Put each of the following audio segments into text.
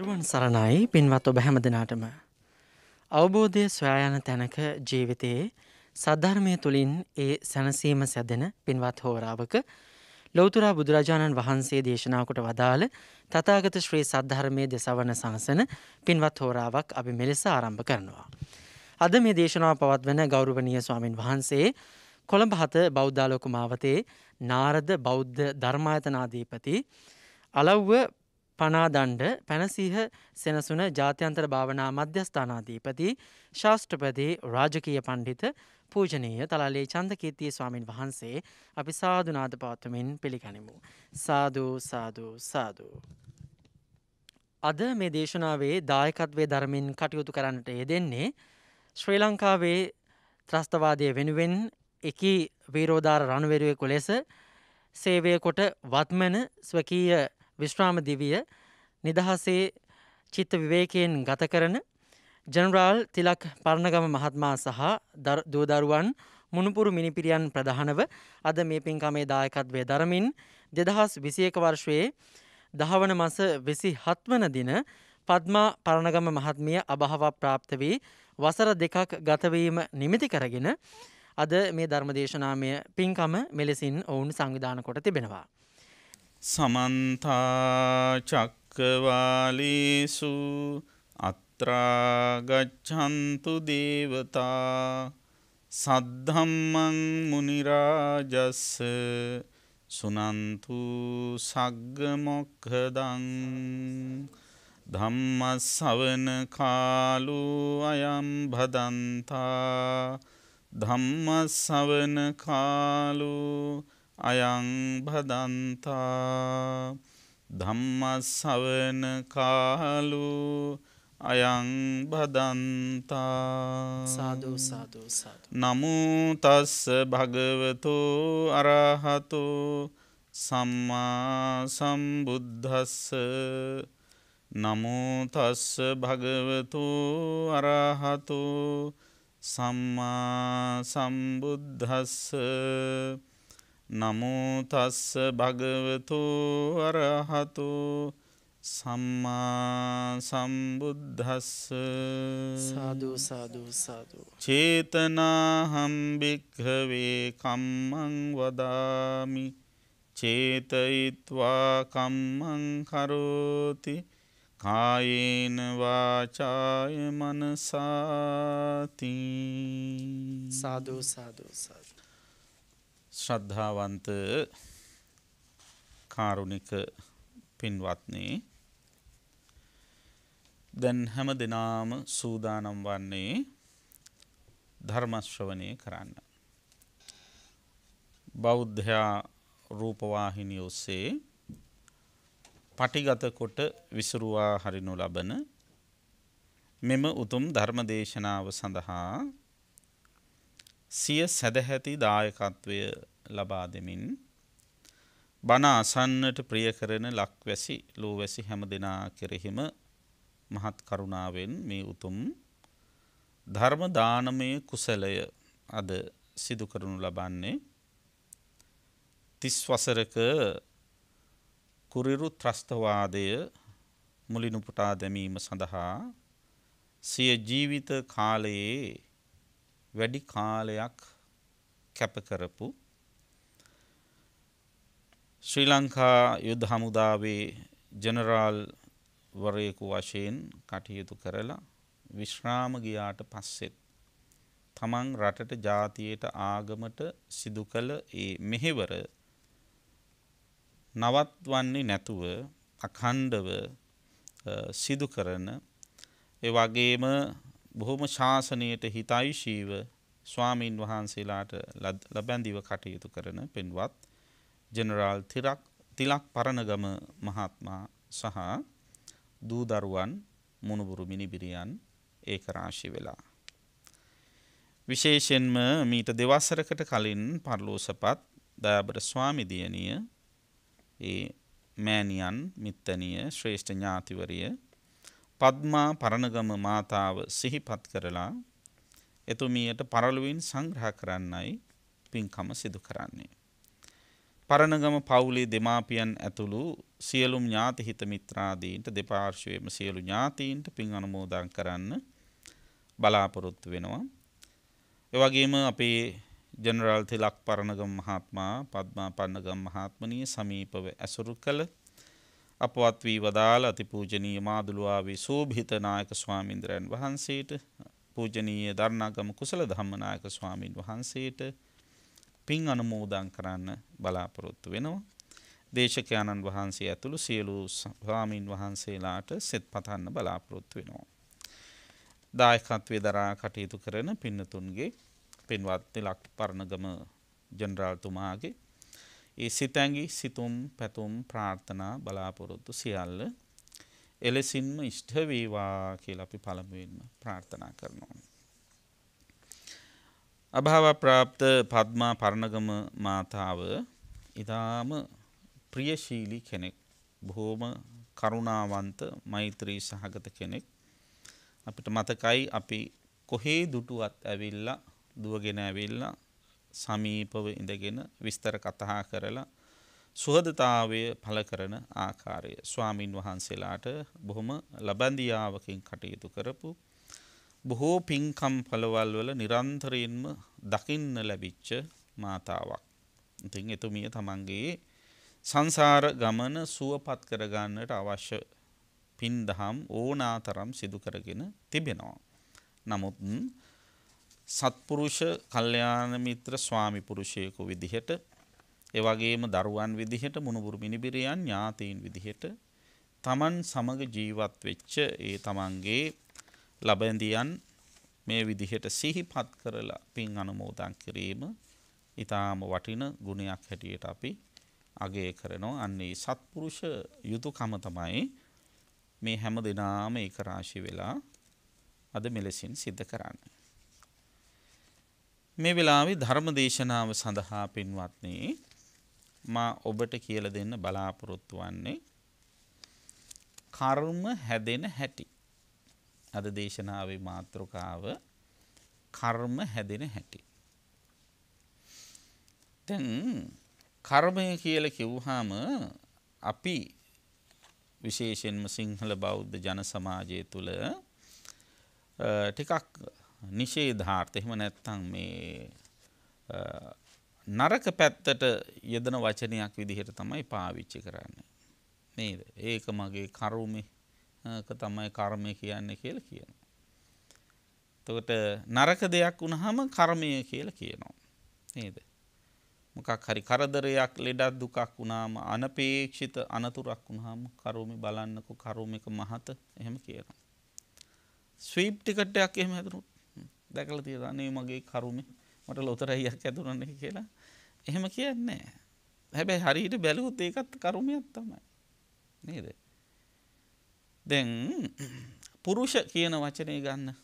තෙරුවන් සරණයි පින්වත් ඔබ හැම දෙනාටම. අවබෝධය සොයායන තැනක ජීවිතයේ සද්ධර්මය තුළින් ඒ සැනසීම සැදෙන පින්වත් හෝරාවක ලෝතුරා බුදුරජාණන් වහන්සේ දේශනාකොට වදාළ තතාගත ශ්‍රී සද්ධර්මය දෙසවන සහසන පින්වත් හෝරාවක් අපි මෙලෙස ආරම්භ කරනවා. අද මේ දේශනාව පවත්වන ගෞරවනීය ස්වාමින් වහන්සේ කොළඹ හත බෞද්ධාලෝක මාවතේ නාරද බෞද්ධ ධර්මායතනාධීපති අලව්ව පනාදණ්ඩ පැනසිහ සෙනසුන ජාත්‍යන්තර භාවනා මධ්‍යස්ථානාධීපති ශාෂ්ට්‍රපති රාජකීය පණ්ඩිත පූජනීය තලාලේ චන්දකීතිය ස්වාමින් වහන්සේ අපි සාධනාද පාත්තුමින් පිළිගනිමු. සාධූ සාධූ සාධූ. අද මේ දේශනාවේ දායකත්වය ධර්මින් කටයුතු කරන්නට යෙදෙන්නේ ශ්‍රී ලංකාවේ ත්‍රස්තවාදය වෙනුවෙන් එක වීරෝධාර රණවරුවෙකු ලෙස සේවය කොට වත්මන ස්වකීය විශ්‍රාම දිවිය නිදහසේ චිත්ත විවේකයෙන් ගත කරන ජනරාල් තිලක් පරණගම මහත්මා සහ දෝදරුවන් මුණුපුරු මිනිපිරියන් ප්‍රධානව අද මේ පින්කමේ දායකත්වය දරමින් දෙදහස් විසියක වර්ෂයේ දහවන මස වෙසි හත්වන දින පද්මා පරණගම මහත්මිය අභහව ප්‍රාප්ත වී වසර දෙකක් ගතවීම නිමිති කරගෙන අද මේ ධර්මදේශනාමය පින්කම මෙලෙසින් ඔවුන් සංවිධාන කොට තිබෙනවා. සමන්තාචක්කවාලේසු අත්‍රාගච්ඡන්තු දේවතා සද්ධම්මං මුනිරාජස්ස සුනන්තු සග්ගමොක්හදං ධම්මස්සවන කාලු අයම් භදන්තා ධම්මස්සවන කාලු අයං භදන්තා ධම්මස්සවන කාලු අයං භදන්තා සාදු සාදු සාදු නමෝ තස්ස භගවතෝ අරහතෝ සම්මා සම්බුද්දස්ස නමෝ තස්ස භගවතෝ අරහතෝ සම්මා සම්බුද්දස්ස නමුතස්ස භගවතු අරහතු සම්මා සම්බුද්ධස්ස සාධසාධසාධ චේතනාහම්භික්හවේ කම්මං වදාමි චේතයිත්වා කම්මං කරෝති කායේන වාචාය මනසාති සාධසාධසාධ ශ්‍රද්ධාවන්ත කාරුණික පින්වත්නේ දැන් හැම දෙනාම සූදානම් වන්නේ ධර්මශ්‍රවනය කරන්න. බෞද්ධයා රූපවාහිනි ඔස්සේ පටිගත කොට විසුරුවා හරිනු ලබන මෙම උතුම් ධර්මදේශනාව සඳහා සිය සැදැහැති දායකත්වය ලබා දෙමින් බණ අසන්නට ප්‍රිය කරන ලක්වැසි ලෝවැසි හැම දෙනා කෙරෙහිම මහත් කරුණාවෙන් මේ උතුම් ධර්ම දානමය කුසලය අද සිදු කරනු ලබන්නේ තිස් වසරක කුරිරු ත්‍රස්තවාදය මුලිනුපුටා දැමීම සඳහා සිය ජීවිත කාලයේ වැඩි කාලයක් කැප කරපු ශ්‍රී ලංකා යුද්ධ හමුදාවේ ජනරාල් වරයෙකු වශයෙන් කටයුතු කරලා විශ්‍රාම ගියාට පස්සෙත් තමන් රටට ජාතියට ආගමට සිදු කළ ඒ මෙහෙවර නවත්වන්නේ නැතුව අඛණ්ඩව සිදු කරන ඒ වගේම බොහොම ශාසනයට හිතයිශීව ස්වාමීන් වහන්සේලාට ලබැඳිව කටයුතු කරන පෙන්වත් ජෙනරාල් තිරක් තිලක් පරණගම මහත්මා සහ දූදරුවන් මුණුබුරු මිනිබිරියන් ඒකරාශි වෙලා. විශේෂෙන්ම මීට දෙවස්සරකට කලින් පරලෝසපත් දයාබර ස්වාමිදියනිය ඒ මෑනියන් මිත්තනිය ශ්‍රේෂ්ඨ ඥාතිවරිය පද්මා පරණගම මාතාව සිහිපත් කරලා එතුමියට පරලුවින් සංග්‍රහ කරන්නයි පින්කම සිදු කරන්නේ. පරණගම පවුලේ දෙමාපියන් ඇතුළු සියලුම් ඥාති හිත මිත්‍රාදීන්ට දෙපාර්ශවයම සියලු ඥාතීන්ට පින් අනුමෝදන් කරන්න බලාපොරොත්තු වෙනවා. එවගේම අපේ ජනරල් තිලක් පරණගම් මහත්මා පද්මා පන්නගම් මහත්මනී සමීපව ඇසුරු කළ අපවත් වී වදාළ අතිපූජනීය මාදුළුවාවේ සෝභිතනායක ස්වාමින්දරයන් වහන්සේට පූජනීය ධර්ණාගම කුසල ධම්මනායක ස්වාමීන් වහන්සේට පින් අනුමෝදන් කරන්න බලාපොරොත්තු වෙනවා. දේශකයාණන් වහන්සේ ඇතුළු සියලු ස්වාමීන් වහන්සේලාට සෙත් පතන්න බලාපොරොත්තු වෙනවා. දායකත්වය දරා කටයුතු කරන පින්නතුන්ගේ පින්වත් ලක් පරණගම ජනරාල්තුමාගේ ඒ සිතැඟි සිතුම් පැතුම් ප්‍රාර්ථනා බලාපොරොත්තු සියල්ල එලෙසින්ම ඉෂ්ට වේවා කියලා අපි පළමුවෙන්ම ප්‍රාර්ථනා කරනවා. අභාව ප්‍රාප්ත පද්මා පරණගම මාතාව ඉතාම ප්‍රියශීලී කෙනෙක් බොහෝම කරුණාවන්ත මෛත්‍රී සහගත කෙනෙක් අපිට මතකයි අපි කොහේ දුටුවත් ඇවිල්ලා දුවගෙන ඇවිල්ලා සමීපව ඉඳගෙන විස්තර කතා කරලා සුහදතාවය පළ කරන ආකාරය ස්වාමින් වහන්සේලාට බොහොම ලබන්දියාවකින් කටයුතු කරපු බොහෝ පින්කම් පළවල් වල නිරන්තරයෙන්ම දකින්න ලැබිච්ච මාතාවක්. ඉතින් එතුමිය තමන්ගේ සංසාර ගමන සුවපත් කරගන්නට අවශ්‍ය පින් දහම් ඕනාතරම් සිදු කරගෙන තිබෙනවා. නමුත් සත්පුරුෂ කල්යාණ මිත්‍ර ස්වාමි පුරුෂයෙකු විදිහට ඒ වගේම දරුවන් විදිහට මුණුබුරු මිනිබිරියන් ඥාතීන් විදිහට තමන් සමග ජීවත් වෙච්ච ඒ තමන්ගේ ලබැඳියන් මේ විදිහට සිහිපත් කරලා පින් අනුමෝදන් කිරීම ඊටාම වටින ගුණයක් හැටියට අපි අගය කරනවා. අන්නේ සත්පුරුෂ යුතුයකම තමයි මේ හැම දිනාම ඒක රාශි වෙලා අද මෙලෙසින් සිද්ධ කරන්නේ. මේ වෙලාවේ ධර්ම දේශනාව සඳහා පින්වත්නි මා ඔබට කියලා දෙන්න බලාපොරොත්තු වෙන්නේ කර්ම හැදෙන හැටි අද දේශනාවේ මාතෘකාව කර්ම හැදෙන හැටි. දැන් කර්මය කියලා කිව්වහම අපි විශේෂයෙන්ම සිංහල බෞද්ධ ජන සමාජය තුළ ටිකක් නිෂේධාර්ථ එහෙම නැත්තම් මේ නරක පැත්තට යෙදෙන වචනයක් විදිහට තමයි පාවිච්චි කරන්නේ. නේද? ඒක මගේ කර්මේ තමයි කර්මය කියන්නේ කියලා කියන. තකට නරක දෙයක් වුණහම කර්මය කියලා කියනවා. නේද. මොකක් හරි කරදරයක් ලෙඩක් දුකක් වුණාම අනපේක්ෂිත අනතුරක් වුණහම කරුමි බලන්නකු කරුමික මහත එහෙම කියනවා. ස්වීප් ටිකට්ටයක් එහෙම හැතුරුත් දැකල තිය අනේ මගේ කරුමි මට ලොතරයියක් ඇතුරන්නේ කියලා එහෙම කියන්නේ. හැබැයි හරිට බැලුත් ඒකත් කරුමයක් තමයි. නේද. දැන් පුරුෂ කියන වචනය ගන්න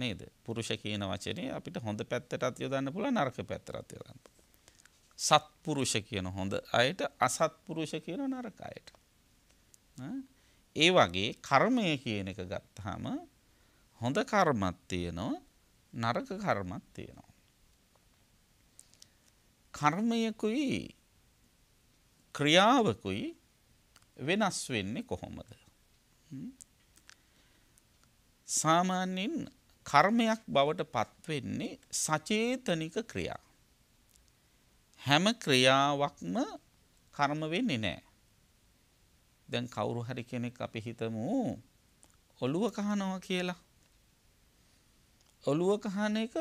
නේද පුරුෂ කියන වචනේ අපිට හොඳ පැත්තටත් යොදන්න පුළුවන් නරක පැත්තටත් යොදන්න. සත්පුරුෂ කියන හොඳ අයට අසත්පුරුෂ කියන නරක අයට. ඒ වගේ කර්මය කියන එක ගත්තාම හොඳ කර්මත් තියෙනවා නරක කර්මත් තියෙනවා. කර්මයකුයි ක්‍රියාවකුයි වෙනස් වෙන්නේ කොහොමද? සාමාන්‍යයෙන් කර්මයක් බවට පත්වෙන්නේ සචේතනික ක්‍රියා. හැම ක්‍රියාවක්ම කර්ම වෙන්නේ නෑ. දැන් කවුරු හරි කෙනෙක් අපි හිතමු ඔළුව කහනවා කියලා. ඔළුව කහන එක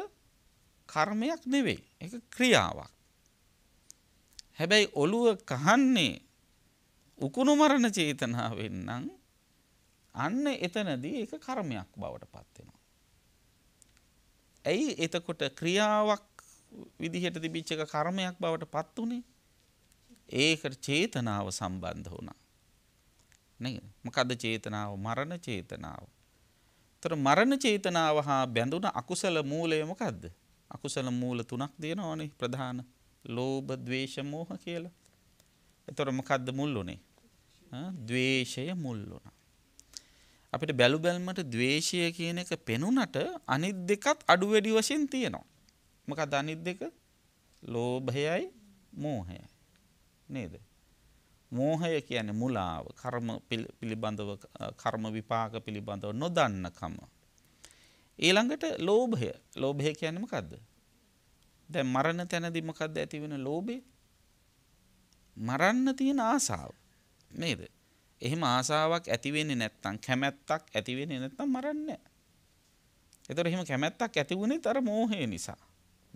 කර්මයක් නෙවෙයි. ඒක ක්‍රියාවක්. හැබැයි ඔළුව කහන්නේ උකුණු මරණ චේතනාවෙන් නම් අන්න එතනදී ඒක කර්මයක් බවට පත් වෙනවා. ඇයි එතකොට ක්‍රියාවක් විදිහට තිබිච්ච එක කර්මයක් බවට පත් උනේ? ඒකට චේතනාව සම්බන්ධ වුණා. නේද? මොකද්ද චේතනාව? මරණ චේතනාව. ඒතර මරණ චේතනාව හා බැඳුන අකුසල මූලය මොකද්ද? අකුසල මූල තුනක් දෙනවනේ ප්‍රධාන. ලෝභ, ద్వේෂ, මෝහ කියලා. ඒතර මොකද්ද මුල් උනේ? ද්වේෂය මුල් වුණා. අපිට බැලු බැල්මට ද්වේෂය කියන එක පෙනුනට අනිත් දෙකත් අඩු වැඩි වශයෙන් තියෙනවා. මොකද අනිත් දෙක ලෝභයයි මෝහයයි. නේද? මෝහය කියන්නේ මුලාව, කර්ම පිළිබඳව කර්ම විපාක පිළිබඳව නොදන්නකම. ඊළඟට ලෝභය. ලෝභය කියන්නේ මොකද්ද? දැන් මරණ තැනදී මොකද්ද ඇති වෙන ලෝභය? මරන්න තියෙන ආසාව. නේද? එහෙම ආසාවක් ඇති වෙන්නේ නැත්නම් කැමැත්තක් ඇති වෙන්නේ නැත්නම් මරන්නේ නැහැ. ඒතර එහෙම කැමැත්තක් ඇති වුණෙත් අර මෝහය නිසා.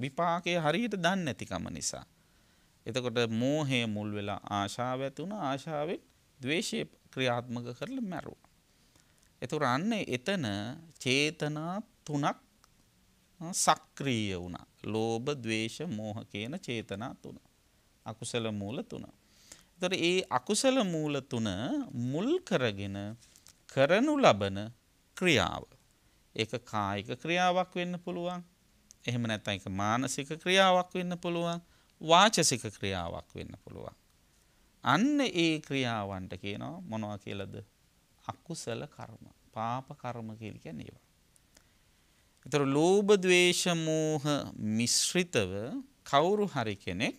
විපාකය හරියට දන්නේ නැතිකම නිසා. එතකොට මෝහය මුල් වෙලා ආශාව ඇති වුණා. ආශාවෙන් ද්වේෂය ක්‍රියාත්මක කරලා මැරුවා. ඒතර අන්න එතන චේතනා තුනක් සක්‍රීය වුණා. ලෝභ, ද්වේෂ, මෝහ කියන චේතනා තුන. අකුසල මූල තුනක්. එතකොට ඒ අකුසල මූල තුන මුල් කරගෙන කරනු ලබන ක්‍රියාව. ඒක කායික ක්‍රියාවක් වෙන්න පුළුවන්. එහෙම නැත්නම් ඒක මානසික ක්‍රියාවක් වෙන්න පුළුවන්. වාචසික ක්‍රියාවක් වෙන්න පුළුවන්. අන්න ඒ ක්‍රියාවන්ට කියනවා මොනවා කියලාද? අකුසල කර්ම, පාප කර්ම කියලා කියන්නේ ඒවා. ඒතර ලෝභ, ද්වේෂ, මෝහ මිශ්‍රිතව කවුරු හරි කෙනෙක්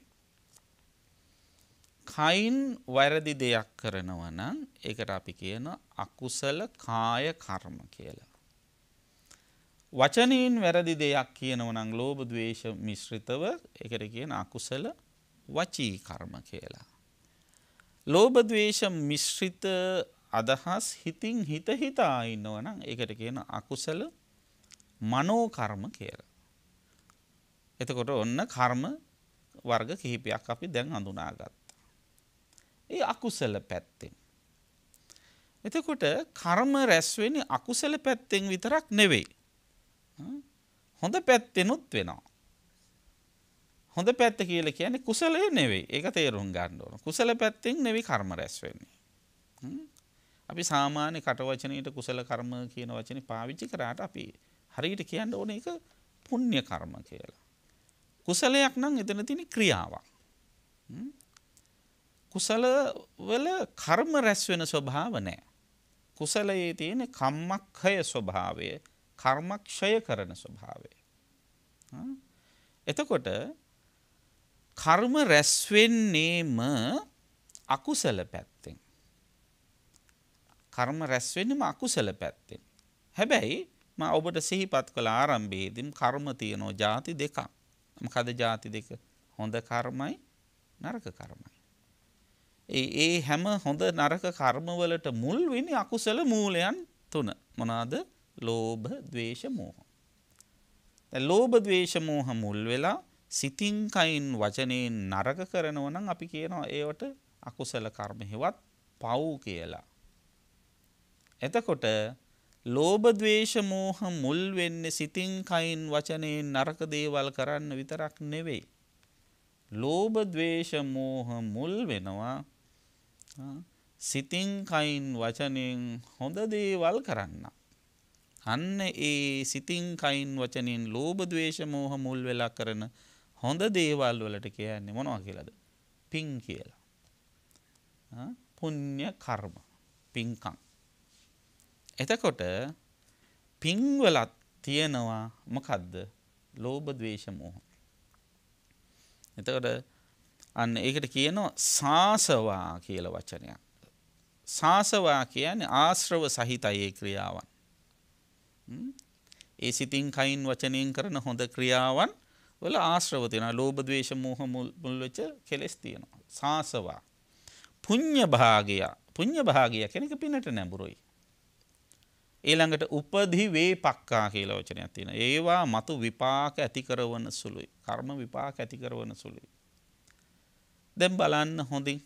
කයින් වැරදි දෙයක් කරනවා නම් ඒකට අපි කියන අකුසල කාය කර්ම කියලා. වචනයෙන් වැරදි දෙයක් කියනව නම් ලෝභ ද්වේෂ මිශ්‍රිතව ඒකට කියන අකුසල වචී කර්ම කියලා. ලෝභ ද්වේෂ මිශ්‍රිත අදහස් හිතින් හිත හිතා ඉන්නව නම් ඒකට කියන අකුසල මනෝ කර්ම කියලා. එතකොට ඔන්න කර්ම වර්ග කිහිපයක් අපි දැන් අඳුනාගත්තා. ඒ අකුසල පැත්තෙන්. එතකොට කර්ම රැස්වෙන අකුසල පැත්තෙන් විතරක් නෙවෙයි. හොඳ පැත්තෙනුත් වෙනවා. හොඳ පැත්ත කියල කියන්නේ කුසලය නෙවෙයි ඒක තේරුම් ගන්න ඕන. කුසල පැත්තෙන් නෙවෙයි කර්ම රැස් වෙන්නේ. අපි සාමාන්‍ය කටවචනයට කුසල කර්ම කියන වචනේ පාවිච්චි කරාට අපි හරියට කියන්න ඕන ඒක පුණ්‍ය කර්ම කියලා. කුසලයක් නම් එතන තියෙන ක්‍රියාවක්. කුසල වල කර්ම රැස් වෙන ස්වභාව නැහැ. කුසලයේ තියෙන කම්මක්ඛය ස්වභාවය, කර්මක්ෂය කරන ස්වභාවය. එතකොට කර්ම රැස් වෙන්නේම අකුසල පැත්තෙන්. කර්ම රැස් වෙන්නේම අකුසල පැත්තෙන්. හැබැයි මම ඔබට සිහිපත් කළ ආරම්භයේදී කර්ම තියෙනවා ಜಾති දෙකක්. මොකද ಜಾති දෙක? හොඳ කර්මයි නරක කර්මයි. ඒ හැම හොඳ නරක කර්මවලට මුල් වෙන්නේ අකුසල මූලයන් තුන. මොනවාද? ලෝභ, ద్వේෂ, මෝහ. දැන් ලෝභ, ద్వේෂ, මෝහ මුල් වෙලා සිතින් කයින් වචනෙන් නරක කරනවා නම් අපි කියනවා ඒවට අකුසල කර්ම හේවත් පව් කියලා. එතකොට ලෝභ, ద్వේෂ, මෝහ මුල් වෙන්නේ සිතින් කයින් වචනෙන් නරක දේවල් කරන්න විතරක් නෙවෙයි. ලෝභ, ద్వේෂ, මෝහ මුල් වෙනවා සිතින් කයින් වචනෙන් හොඳ දේවල් කරන්න. අන්න ඒ සිතින් කයින් වචනින් ලෝභ ද්වේෂ මෝහ මුල් වෙලා කරන හොඳ දේවල් වලට කියන්නේ මොනවා කියලාද? පිං කියලා. පුණ්‍ය කර්ම. පිංකම්. එතකොට පිංවලත් තියෙනවා මොකද්ද? ලෝභ ද්වේෂ මෝහ. එතකොට අන්න ඒකට කියනවා සාසවා කියල වචනයක්. සාසවා කියන්නේ ආශ්‍රව සහිතයේ ක්‍රියාවන්. ඒ සිතින් කයින් වචනයෙන් කරන හොඳ ක්‍රියාවන් වල ආශ්‍රව තියෙන ලෝභ ද්වේෂ මෝහ මුල් වෙච්ච කෙලෙස් තියෙනවා. සාසවා. පුඤ්ඤ භාගය. පුඤ්ඤ භාගය කෙනෙක් පිනට නැඹුරුයි. ඊළඟට උපදි වේපක්කා කියලා වචනයක් තියෙනවා. ඒවා මතු විපාක ඇති කරවන සුළුයි. කර්ම විපාක ඇති කරවන සුළුයි. දැන් බලන්න හොඳින්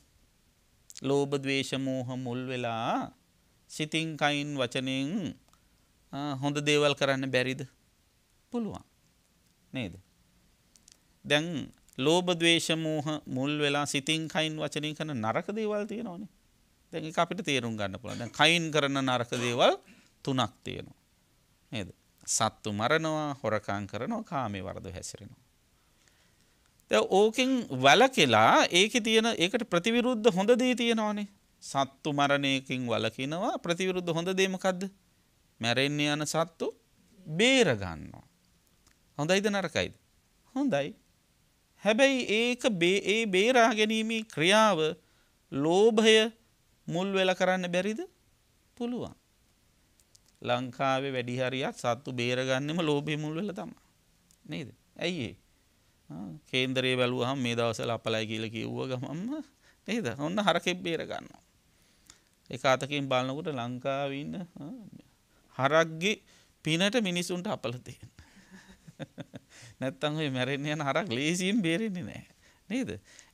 ලෝභ ද්වේෂ මෝහ මුල් වෙලා සිතින් කයින් වචනෙන් හොඳ දේවල් කරන්න බැරිද පුළුවන් නේද දැන් ලෝභ ද්වේෂ මෝහ මුල් වෙලා සිතින් කයින් වචනින් කරන නරක දේවල් තියෙනවනේ දැන් ඒක අපිට තේරුම් ගන්න පුළුවන් දැන් කයින් කරන නරක දේවල් තුනක් තියෙනවා නේද සත්තු මරනවා හොරකම් කරනවා කාමේ වරද හැසිරෙනවා ඕකෙන් වැලකෙලා ඒක තියෙන ඒකට ප්‍රතිවිරුද්ධ හොඳ දේ තියෙනවානේ සත්තු මරණයකින් වලකිනවා ප්‍රතිවිරුද්ධ හොඳ දේමකක්ද මැරෙන්නේ යන සත්තු බේරගන්නවා. හොඳයිද නරකයිද. හොඳයි. හැබැයි ඒක ඒ බේරාගැනීමේ ක්‍රියාව ලෝභය මුල් වෙල කරන්න බැරිද පුළුවන්. ලංකාවේ වැඩිහරියක් සත්තු බේරගන්නෙම ලෝභය මුල් වෙල තම. නේද ඇයිඒ කේන්දරේ බැලුවහම මේ දවසල අපලයි කියලා කිව්ව ගමම්ම නේද? ඔන්න හරකෙක් බේර ගන්නවා. ඒක අතකින් බලනකොට ලංකාවේ ඉන්න හරක්ගේ පිනට මිනිසුන්ට අපල දෙන්න. නැත්තම් ඔය මැරෙන්න යන හරක් ලේසියෙන් බේරෙන්නේ නැහැ. නේද?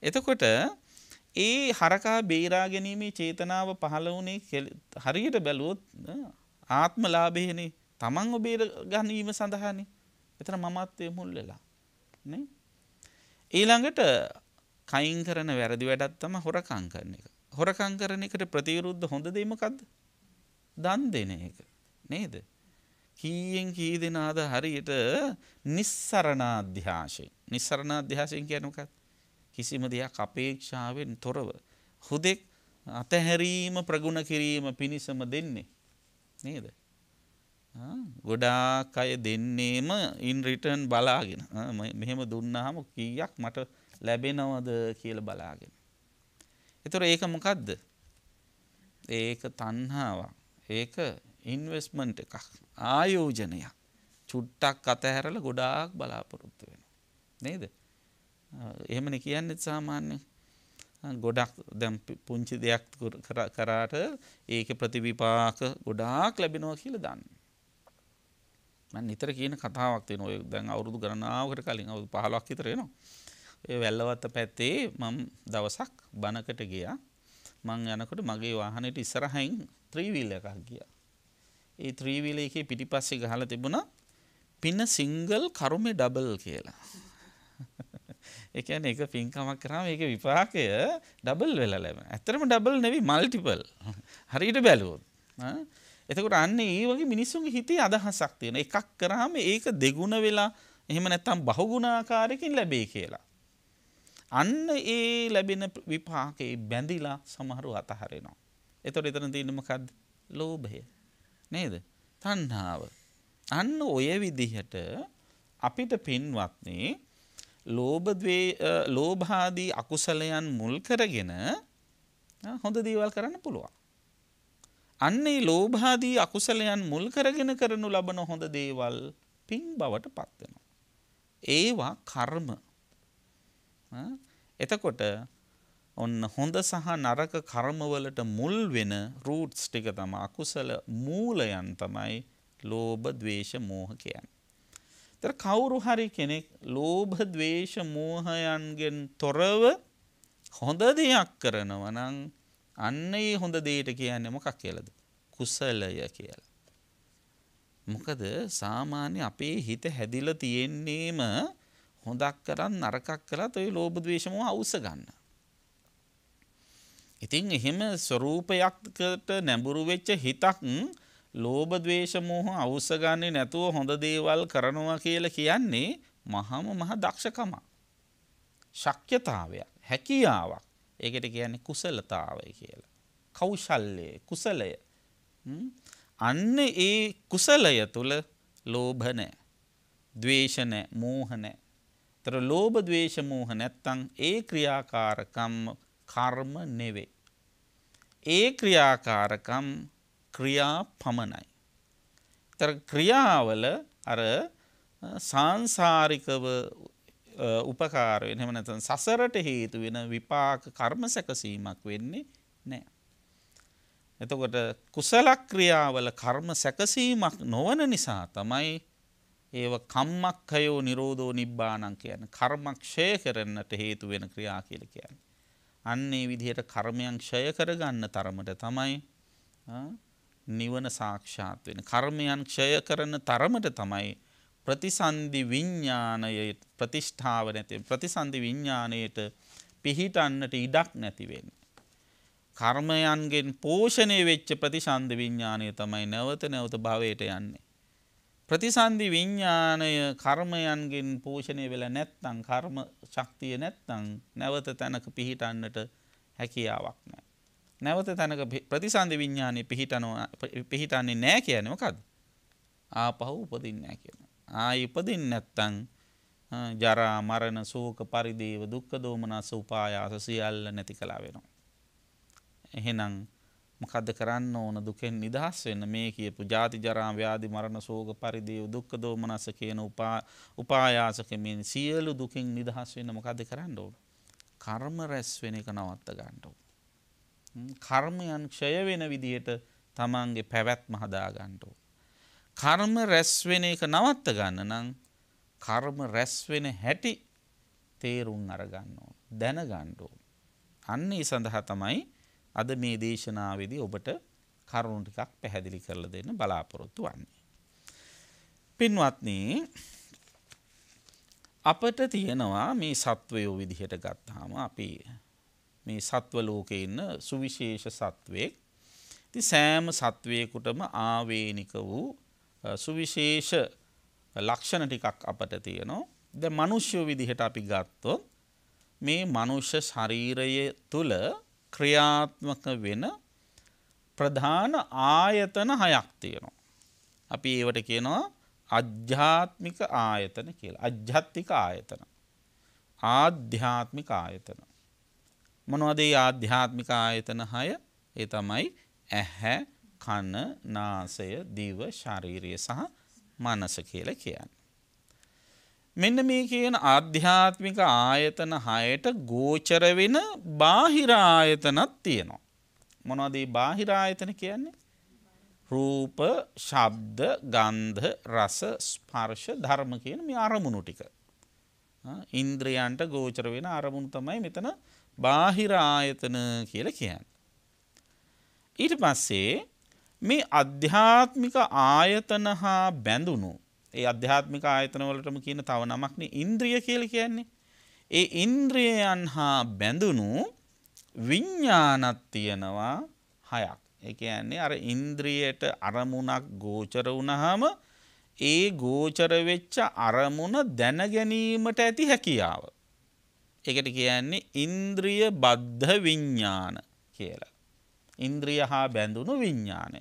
එතකොට ඒ හරකා බේරා ගැනීමේ චේතනාව පහළ වුණේ හරියට බැලුවොත් ආත්මලාභයනේ. Taman ඔබ බේර ගැනීම සඳහානේ. එතන මමත්වයේ මුල් වෙලා. නේ? ඊළඟට කයින් කරන වැරදි වැඩක් තම හොරකං කරන එක. හොරකං කරන එකට ප්‍රතිවිරුද්ධ හොඳ දෙීමකක්ද දන් දෙන එක නේද. කීයෙන් කී දෙනාද හරියට නිස්සරණාධ්‍යාශය නිස්සරණාධ්‍යාශයෙන් කියනකත් කිසිම දෙයක් අපේක්ෂාවෙන් තොරව හුදෙක් අතහැරීම ප්‍රගුණ කිරීම පිණිසම දෙන්නේ නේද. ගොඩාක් අය දෙන්නේම ඉන් රිටර්න් බලාගෙන මෙහෙම දුන්නාම කීයක් මට ලැබෙනවද කියලා බලාගෙන. ඒතර ඒක මොකද්ද? ඒක තණ්හාවක්. ඒක ඉන්වෙස්ට්මන්ට් එකක්. ආයෝජනයක්. චුට්ටක් අතහැරලා ගොඩාක් බලාපොරොත්තු වෙනවා. නේද? එහෙමනේ කියන්නේ සාමාන්‍ය ගොඩක් දැම් පුංචි දෙයක් කරාට ඒක ප්‍රතිවිපාක ගොඩාක් ලැබෙනවා කියලා දන්නේ. මම නිතර කියන කතාවක් තියෙනවා. ඔය දැන් අවුරුදු ගණනාවකට කලින් අවුරුදු 15ක් විතර වෙනවා. ඒ වැල්ලවත්ත පැත්තේ මම දවසක් බනකට ගියා. මං යනකොට මගේ වාහනේට ඉස්සරහින් ත්‍රිවිල් එකක් ගියා. ඒ ත්‍රිවිල් එකේ පිටිපස්සේ ගහලා තිබුණා පින සිංගල් කරුමේ ඩබල් කියලා. ඒ කියන්නේ එක පින්කමක් කරාම ඒකේ විපාකය ඩබල් වෙලා ලැබෙනවා. ඇත්තටම ඩබල් නෙවෙයි මල්ටිපල්. හරියට බැලුවොත්. එතකොට අන්න ඒ වගේ මිනිස්සුන්ගේ හිතේ අදහසක් තියෙන එකක් කරාම ඒක දෙගුණ වෙලා එහෙම නැත්තම් බහුගුණාකාරයකින් ලැබේ කියලා. අන්න ඒ ලැබෙන විපාකේ බැඳිලා සමහරු අතහරිනවා. එතකොට එතන තියෙන මොකද්ද? ලෝභය. නේද? තණ්හාව. අන්න ඔය විදිහට අපිට පින්වත්නි ලෝභ ද්වේ ලෝභාදී අකුසලයන් මුල් කරගෙන හොඳ දේවල් කරන්න පුළුවන්. අන්නේ ලෝභාදී අකුසලයන් මුල් කරගෙන කරනු ලබන හොඳ දේවල් පින් බවට පත්වෙනවා. ඒවා කර්ම. එතකොට ඔන්න හොඳ සහ නරක කර්මවලට මුල් වෙන රූට්ස් ටික තම අකුසල මූලයන් තමයි ලෝභ දවේශ මෝහ කියන්. තර කවුරු හරි කෙනෙක් ලෝභ දවේශ මෝහයන්ගෙන් තොරව හොඳ දෙයක් කරනවනං අන්න ඒ හොඳ දේට කියන්නේ මොකක් කියලාද? කුසලය කියලා. මොකද සාමාන්‍ය අපේ හිත හැදිලා තියෙන්නේම හොඳක් කරන් නරකක් කළත් ওই ලෝභ ද්වේෂ මොහ අවශ්‍ය ගන්න. ඉතින් එහෙම ස්වરૂපයක්කට නැඹුරු වෙච්ච හිතක් ලෝභ ද්වේෂ මොහ අවශ්‍ය ගන්නේ නැතුව හොඳ දේවල් කරනවා කියලා කියන්නේ මහාම මහ දක්ෂකමක්. ශක්්‍යතාවයක්, හැකියාවක්. ඒකට කියන්නේ කුසලතාවය කියලා. කෞශල්‍යය කුසලය. අන්න ඒ කුසලය තුළ ලෝභ නැහැ. ද්වේෂ නැහැ, මෝහ නැහැ. ඒතර ලෝභ, ද්වේෂ, මෝහ නැත්තම් ඒ ක්‍රියාකාරකම් කර්ම නෙවෙයි. ඒ ක්‍රියාකාරකම් ක්‍රියා පමණයි. ඒතර ක්‍රියාවල අර සාංසාරිකව උපකාර වෙන එහෙම නැත්නම් සසරට හේතු වෙන විපාක කර්ම සැකසීමක් වෙන්නේ නැහැ. එතකොට කුසල ක්‍රියාවල කර්ම සැකසීමක් නොවන නිසා තමයි ඒව කම්මක්ඛයෝ නිරෝධෝ නිබ්බාණං කියන්නේ කර්ම ක්ෂය කරන්නට හේතු වෙන ක්‍රියා කියලා කියන්නේ. අන්න ඒ විදිහට කර්මයන් ක්ෂය කරගන්න තරමට තමයි නිවන සාක්ෂාත් වෙන. කර්මයන් ක්ෂය කරන තරමට තමයි ප්‍රතිසන්දි විඤ්ඥානය ප්‍රතිෂ්ඨාව නැති ප්‍රතිසන්දි විඤ්ඥානයට පිහිටන්නට ඉඩක් නැතිවෙන්. කර්මයන්ගෙන් පෝෂණය වෙච්ච ප්‍රතිසන්ධ විඤ්ඥානය තමයි නැවත නැවත භවයට යන්නේ. ප්‍රතිසන්ධි විඤ්ඥානය කර්මයන්ගෙන් පෝෂණය වෙල නැත්තං කර්ම ශක්තිය නැත්තං නැවත තැනක පිහිටන්නට හැකියාවක් නෑ. නැවත තැනක ප්‍රතිසන්ධ විඤ්ඥානය පිහිටනවා පිහිටන්නේ නෑ කියනකද ආපහු උපදින්නෑ කියන. ආයි ඉපදින් නැත්තං ජරා මරණ සෝක පරිදේව දුක්ක දෝමනස උපායාස සියල්ල නැති කලා වෙනවා. එහෙනම් මකද කරන්න ඕන දුකෙන් නිදහස් වෙන්න මේ කියපු ජාති ජරා ව්‍යාධි මරණ සෝක පරිදේව දුක්ක දෝමනස කියන උපායාසකමින් සියලු දුකින් නිදහස් වෙන්න මකද කරන්න ඕන. කර්ම රැස් වෙන එක නවත්ත ගන්නට. කර්මයන් ක්ෂය වෙන විදියට තමන්ගේ පැවැත් මහදා ගන්ටෝ. කර්ම රැස්වෙන එක නවත්ත ගන්න නම් කර්ම රැස්වෙන හැටි තේරුම් අරගන්නෝ. දැනගණ්ඩෝ. අන්න ඒ සඳහා තමයි අද මේ දේශනාවේදී ඔබට කරුණු ටිකක් පැහැදිලි කරලා දෙන්න බලාපොරොත්තු වන්නේ. පින්වත්නි අපට තියෙනවා මේ සත්වයෝ විදිහට ගත්තාම අපි මේ සත්ව ලෝකේ ඉන්න සුවිශේෂ සත්වෙක්. ඉතින් සෑම සත්වයකටම ආවේනික වූ සුවිශේෂ ලක්ෂණ ටිකක් අපට තියෙනවා. දැන් මිනිස්සු විදිහට අපි ගත්තොත් මේ මනුෂ්‍ය ශරීරය තුල ක්‍රියාත්මක වෙන ප්‍රධාන ආයතන හයක් තියෙනවා. අපි ඒවට කියනවා අධ්‍යාත්මික ආයතන කියලා. අධ්‍යාත්මික ආයතන. ආධ්‍යාත්මික ආයතන. මොනවද මේ ආධ්‍යාත්මික ආයතන 6? ඒ තමයි ඇහැ, කන, නාසය, දිව, ශරීරය සහ මනස කියලා කියන්නේ. මෙන්න මේ කියන ආධ්‍යාත්මික ආයතන හයට ගෝචර වෙන බාහිර ආයතනත් තියෙනවා. මොනවද මේ බාහිර ආයතන කියන්නේ? රූප, ශබ්ද, ගන්ධ, රස, ස්පර්ශ, ධර්ම කියන මේ අරමුණු ටික. ඉන්ද්‍රයන්ට ගෝචර වෙන අරමුණු තමයි මෙතන බාහිර ආයතන කියලා කියන්නේ. ඊට පස්සේ මේ අධ්‍යාත්මික ආයතන හා බැඳුණු ඒ අධ්‍යාත්මික ආයතනවලටම කියන තව නමක්න ඉන්ද්‍රිය කියල කියන්නේ. ඒ ඉන්ද්‍රියයන් හා බැඳුණු විඤ්ඥානත් තියෙනවා හයක්. එක ඇන්නේ අර ඉන්ද්‍රියට අරමුණක් ගෝචර වුණහම ඒ ගෝචරවෙච්ච අරමුණ දැනගැනීමට ඇති හැකියාව. එකට කියන්නේ ඉන්ද්‍රිය බද්ධ විඤ්ඥාන කියලා. ඉන්ද්‍රිය හා බැඳුණු විඤ්ඥානය.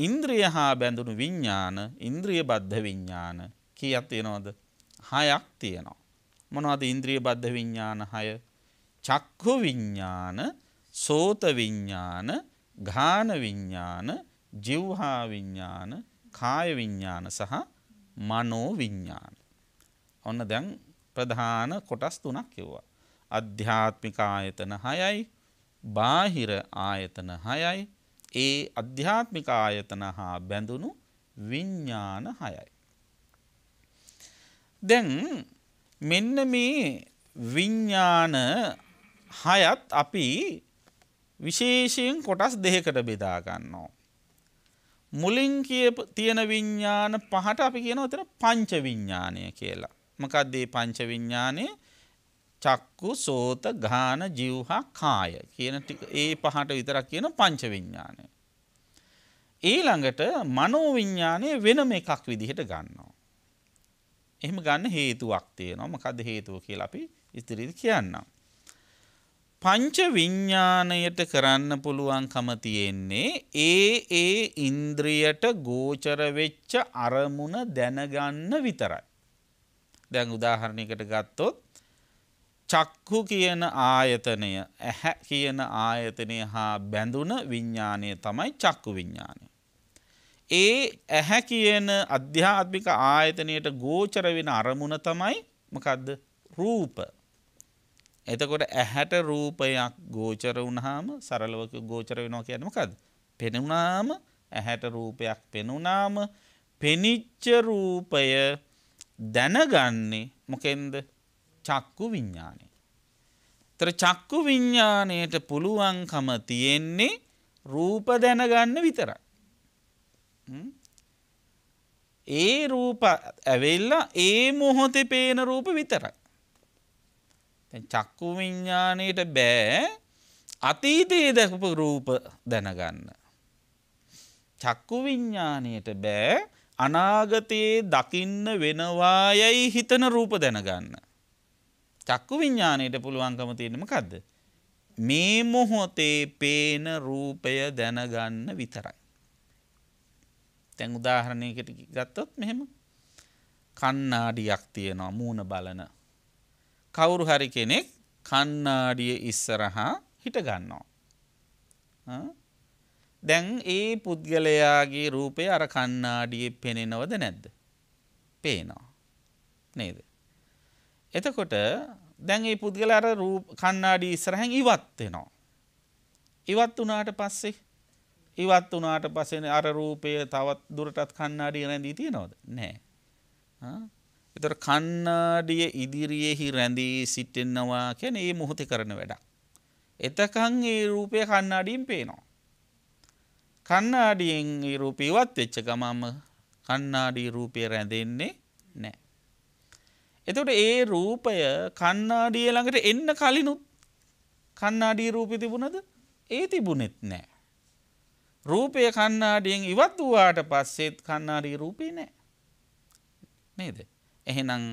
ඉන්ද්‍රිය හා බැඳුණු විඤ්ඥාන ඉන්ද්‍රිය බද්ධ විඤ්ඥාන කියත් තියෙනවද හයක් තියෙනවා. මොනවද ඉන්ද්‍රිය බද්ධ විඤ්ඥාන හය චක්හු විඤ්ඥාන සෝත විඤ්ඥාන ගාන විඤ්ඥාන ජිව්හා විඤ්ඥාන කාය විඤ්ඥාන සහ මනෝ විඤ්ඥාන. ඔන්න දැන් ප්‍රධාන කොටස් තුනක් කිව්වා. අධ්‍යාත්මික ආයතන හයයි බාහිර ආයතන හයයි ඒ අධ්‍යාත්මික ආයතන හා බැඳුණු විඤ්ඥාන හයයි. දැන් මෙන්න මේ විඤ්ඥාන හයත් අපි විශේෂයෙන් කොටස් දෙහකට බෙදාගන්නවා. මුලින් කිය තියෙන විඤ්ඥාන පහට අපි කියන ඔතන පංච විඤ්ඥානය කියලා. මකක්දේ පංච විඤ්ඥානය චක්කු සෝත ගාන ජිව්හා කාය කියන ඒ පහට විතරක් කියන පංච විඤ්ඥානය. ඊළඟට මනෝවිඤ්ඥානය වෙනම එකක් විදිහට ගන්නවා. එහෙම ගන්න හේතුවක් තියෙනවා මොකද හේතුව කියලා අපි ඉතිරිදි කියන්නම්. පංච විඤ්ඥානයට කරන්න පුළුවන්කම තියෙන්නේ ඒ ඒ ඉන්ද්‍රියට ගෝචරවෙච්ච අරමුණ දැනගන්න විතරයි. දැන් උදාහරණයකට ගත්තොත් චක්කු කියන ආයතනය ඇහැ කියන ආයතනය හා බැඳුන විඤ්ඥානය තමයි චක්කු විඤ්ඥානය. ඒ ඇහැ කියන අධ්‍යාත්මික ආයතනයට ගෝචර වෙන අරමුණ තමයි මකදද රූප. එතකොට ඇහැට රූපයක් ගෝචර වුණහාම සරලවක ගෝචර වෙනවා කියනමකද. පෙනුනාම ඇහැට රූපයක් පෙනුනාම පෙනිච්ච රූපය දැනගන්නේ මොකෙන්ද චක්කු විඤ්ඥානය. තර චක්කු විඤ්ඥානයට පුළුවන්කම තියෙන්නේ රූප දැනගන්න විතරයි. ඒ රූප ඇවෙල්ල ඒ මොහොතේ පේන රූප විතරයි. චක්කු විඤ්ඥානයට බෑ අතීතයේ දැකපු රූප දැනගන්න. චක්කු විඤ්ඥානයට බෑ අනාගතයේ දකින්න වෙනවායයි හිතන රූප දැනගන්න. චක්කු විඤ්ඥානයට පුළුවන්කම තියෙනම කක්ද. මේ මොහොතේ පේන රූපය දැනගන්න විතරයි. තැන් උදාහරණයකට ගත්තොත් මෙහෙම කන්නාඩියක් තියෙනවා මූුණ බලන. කවුරු හරි කෙනෙක් කන්නාඩිය ඉස්සරහා හිටගන්නවා. දැන් ඒ පුද්ගලයාගේ රූපය අර කන්නාඩිය පෙනෙනවද නැද්ද. පේනවා. නේද. එතකොට දැන් ඒ පුද්ගලයා අර රූප කණ්ණාඩි ඉස්සරහෙන් ඉවත් වෙනවා. ඉවත් වුණාට පස්සේ ඉවත් වුණාට පස්සේ අර රූපය තවත් දුරටත් කණ්ණාඩිය රැඳී තියෙනවද? නැහැ. හා එතකොට කණ්ණාඩිය ඉදිරියේහි රැඳී සිටිනවා කියන්නේ මේ මොහොතේ කරන වැඩක්. එතකන් මේ රූපය කණ්ණාඩියෙන් පේනවා. කණ්ණාඩියෙන් මේ රූපය ඉවත් වෙච්ච ගමම කණ්ණාඩි රූපය රැඳෙන්නේ නැහැ. එතකොට ඒ රූපය කන්නාඩිය ළඟට එන්න කලිනුත් කන්නාඩී රූපය තිබුණද ඒ තිබුණෙත් නෑ. රූපය කන්නාඩියෙන් ඉවත් වූවාට පස්සෙත් කන්නාඩී රූපේ නෑ. නේද. එහෙනම්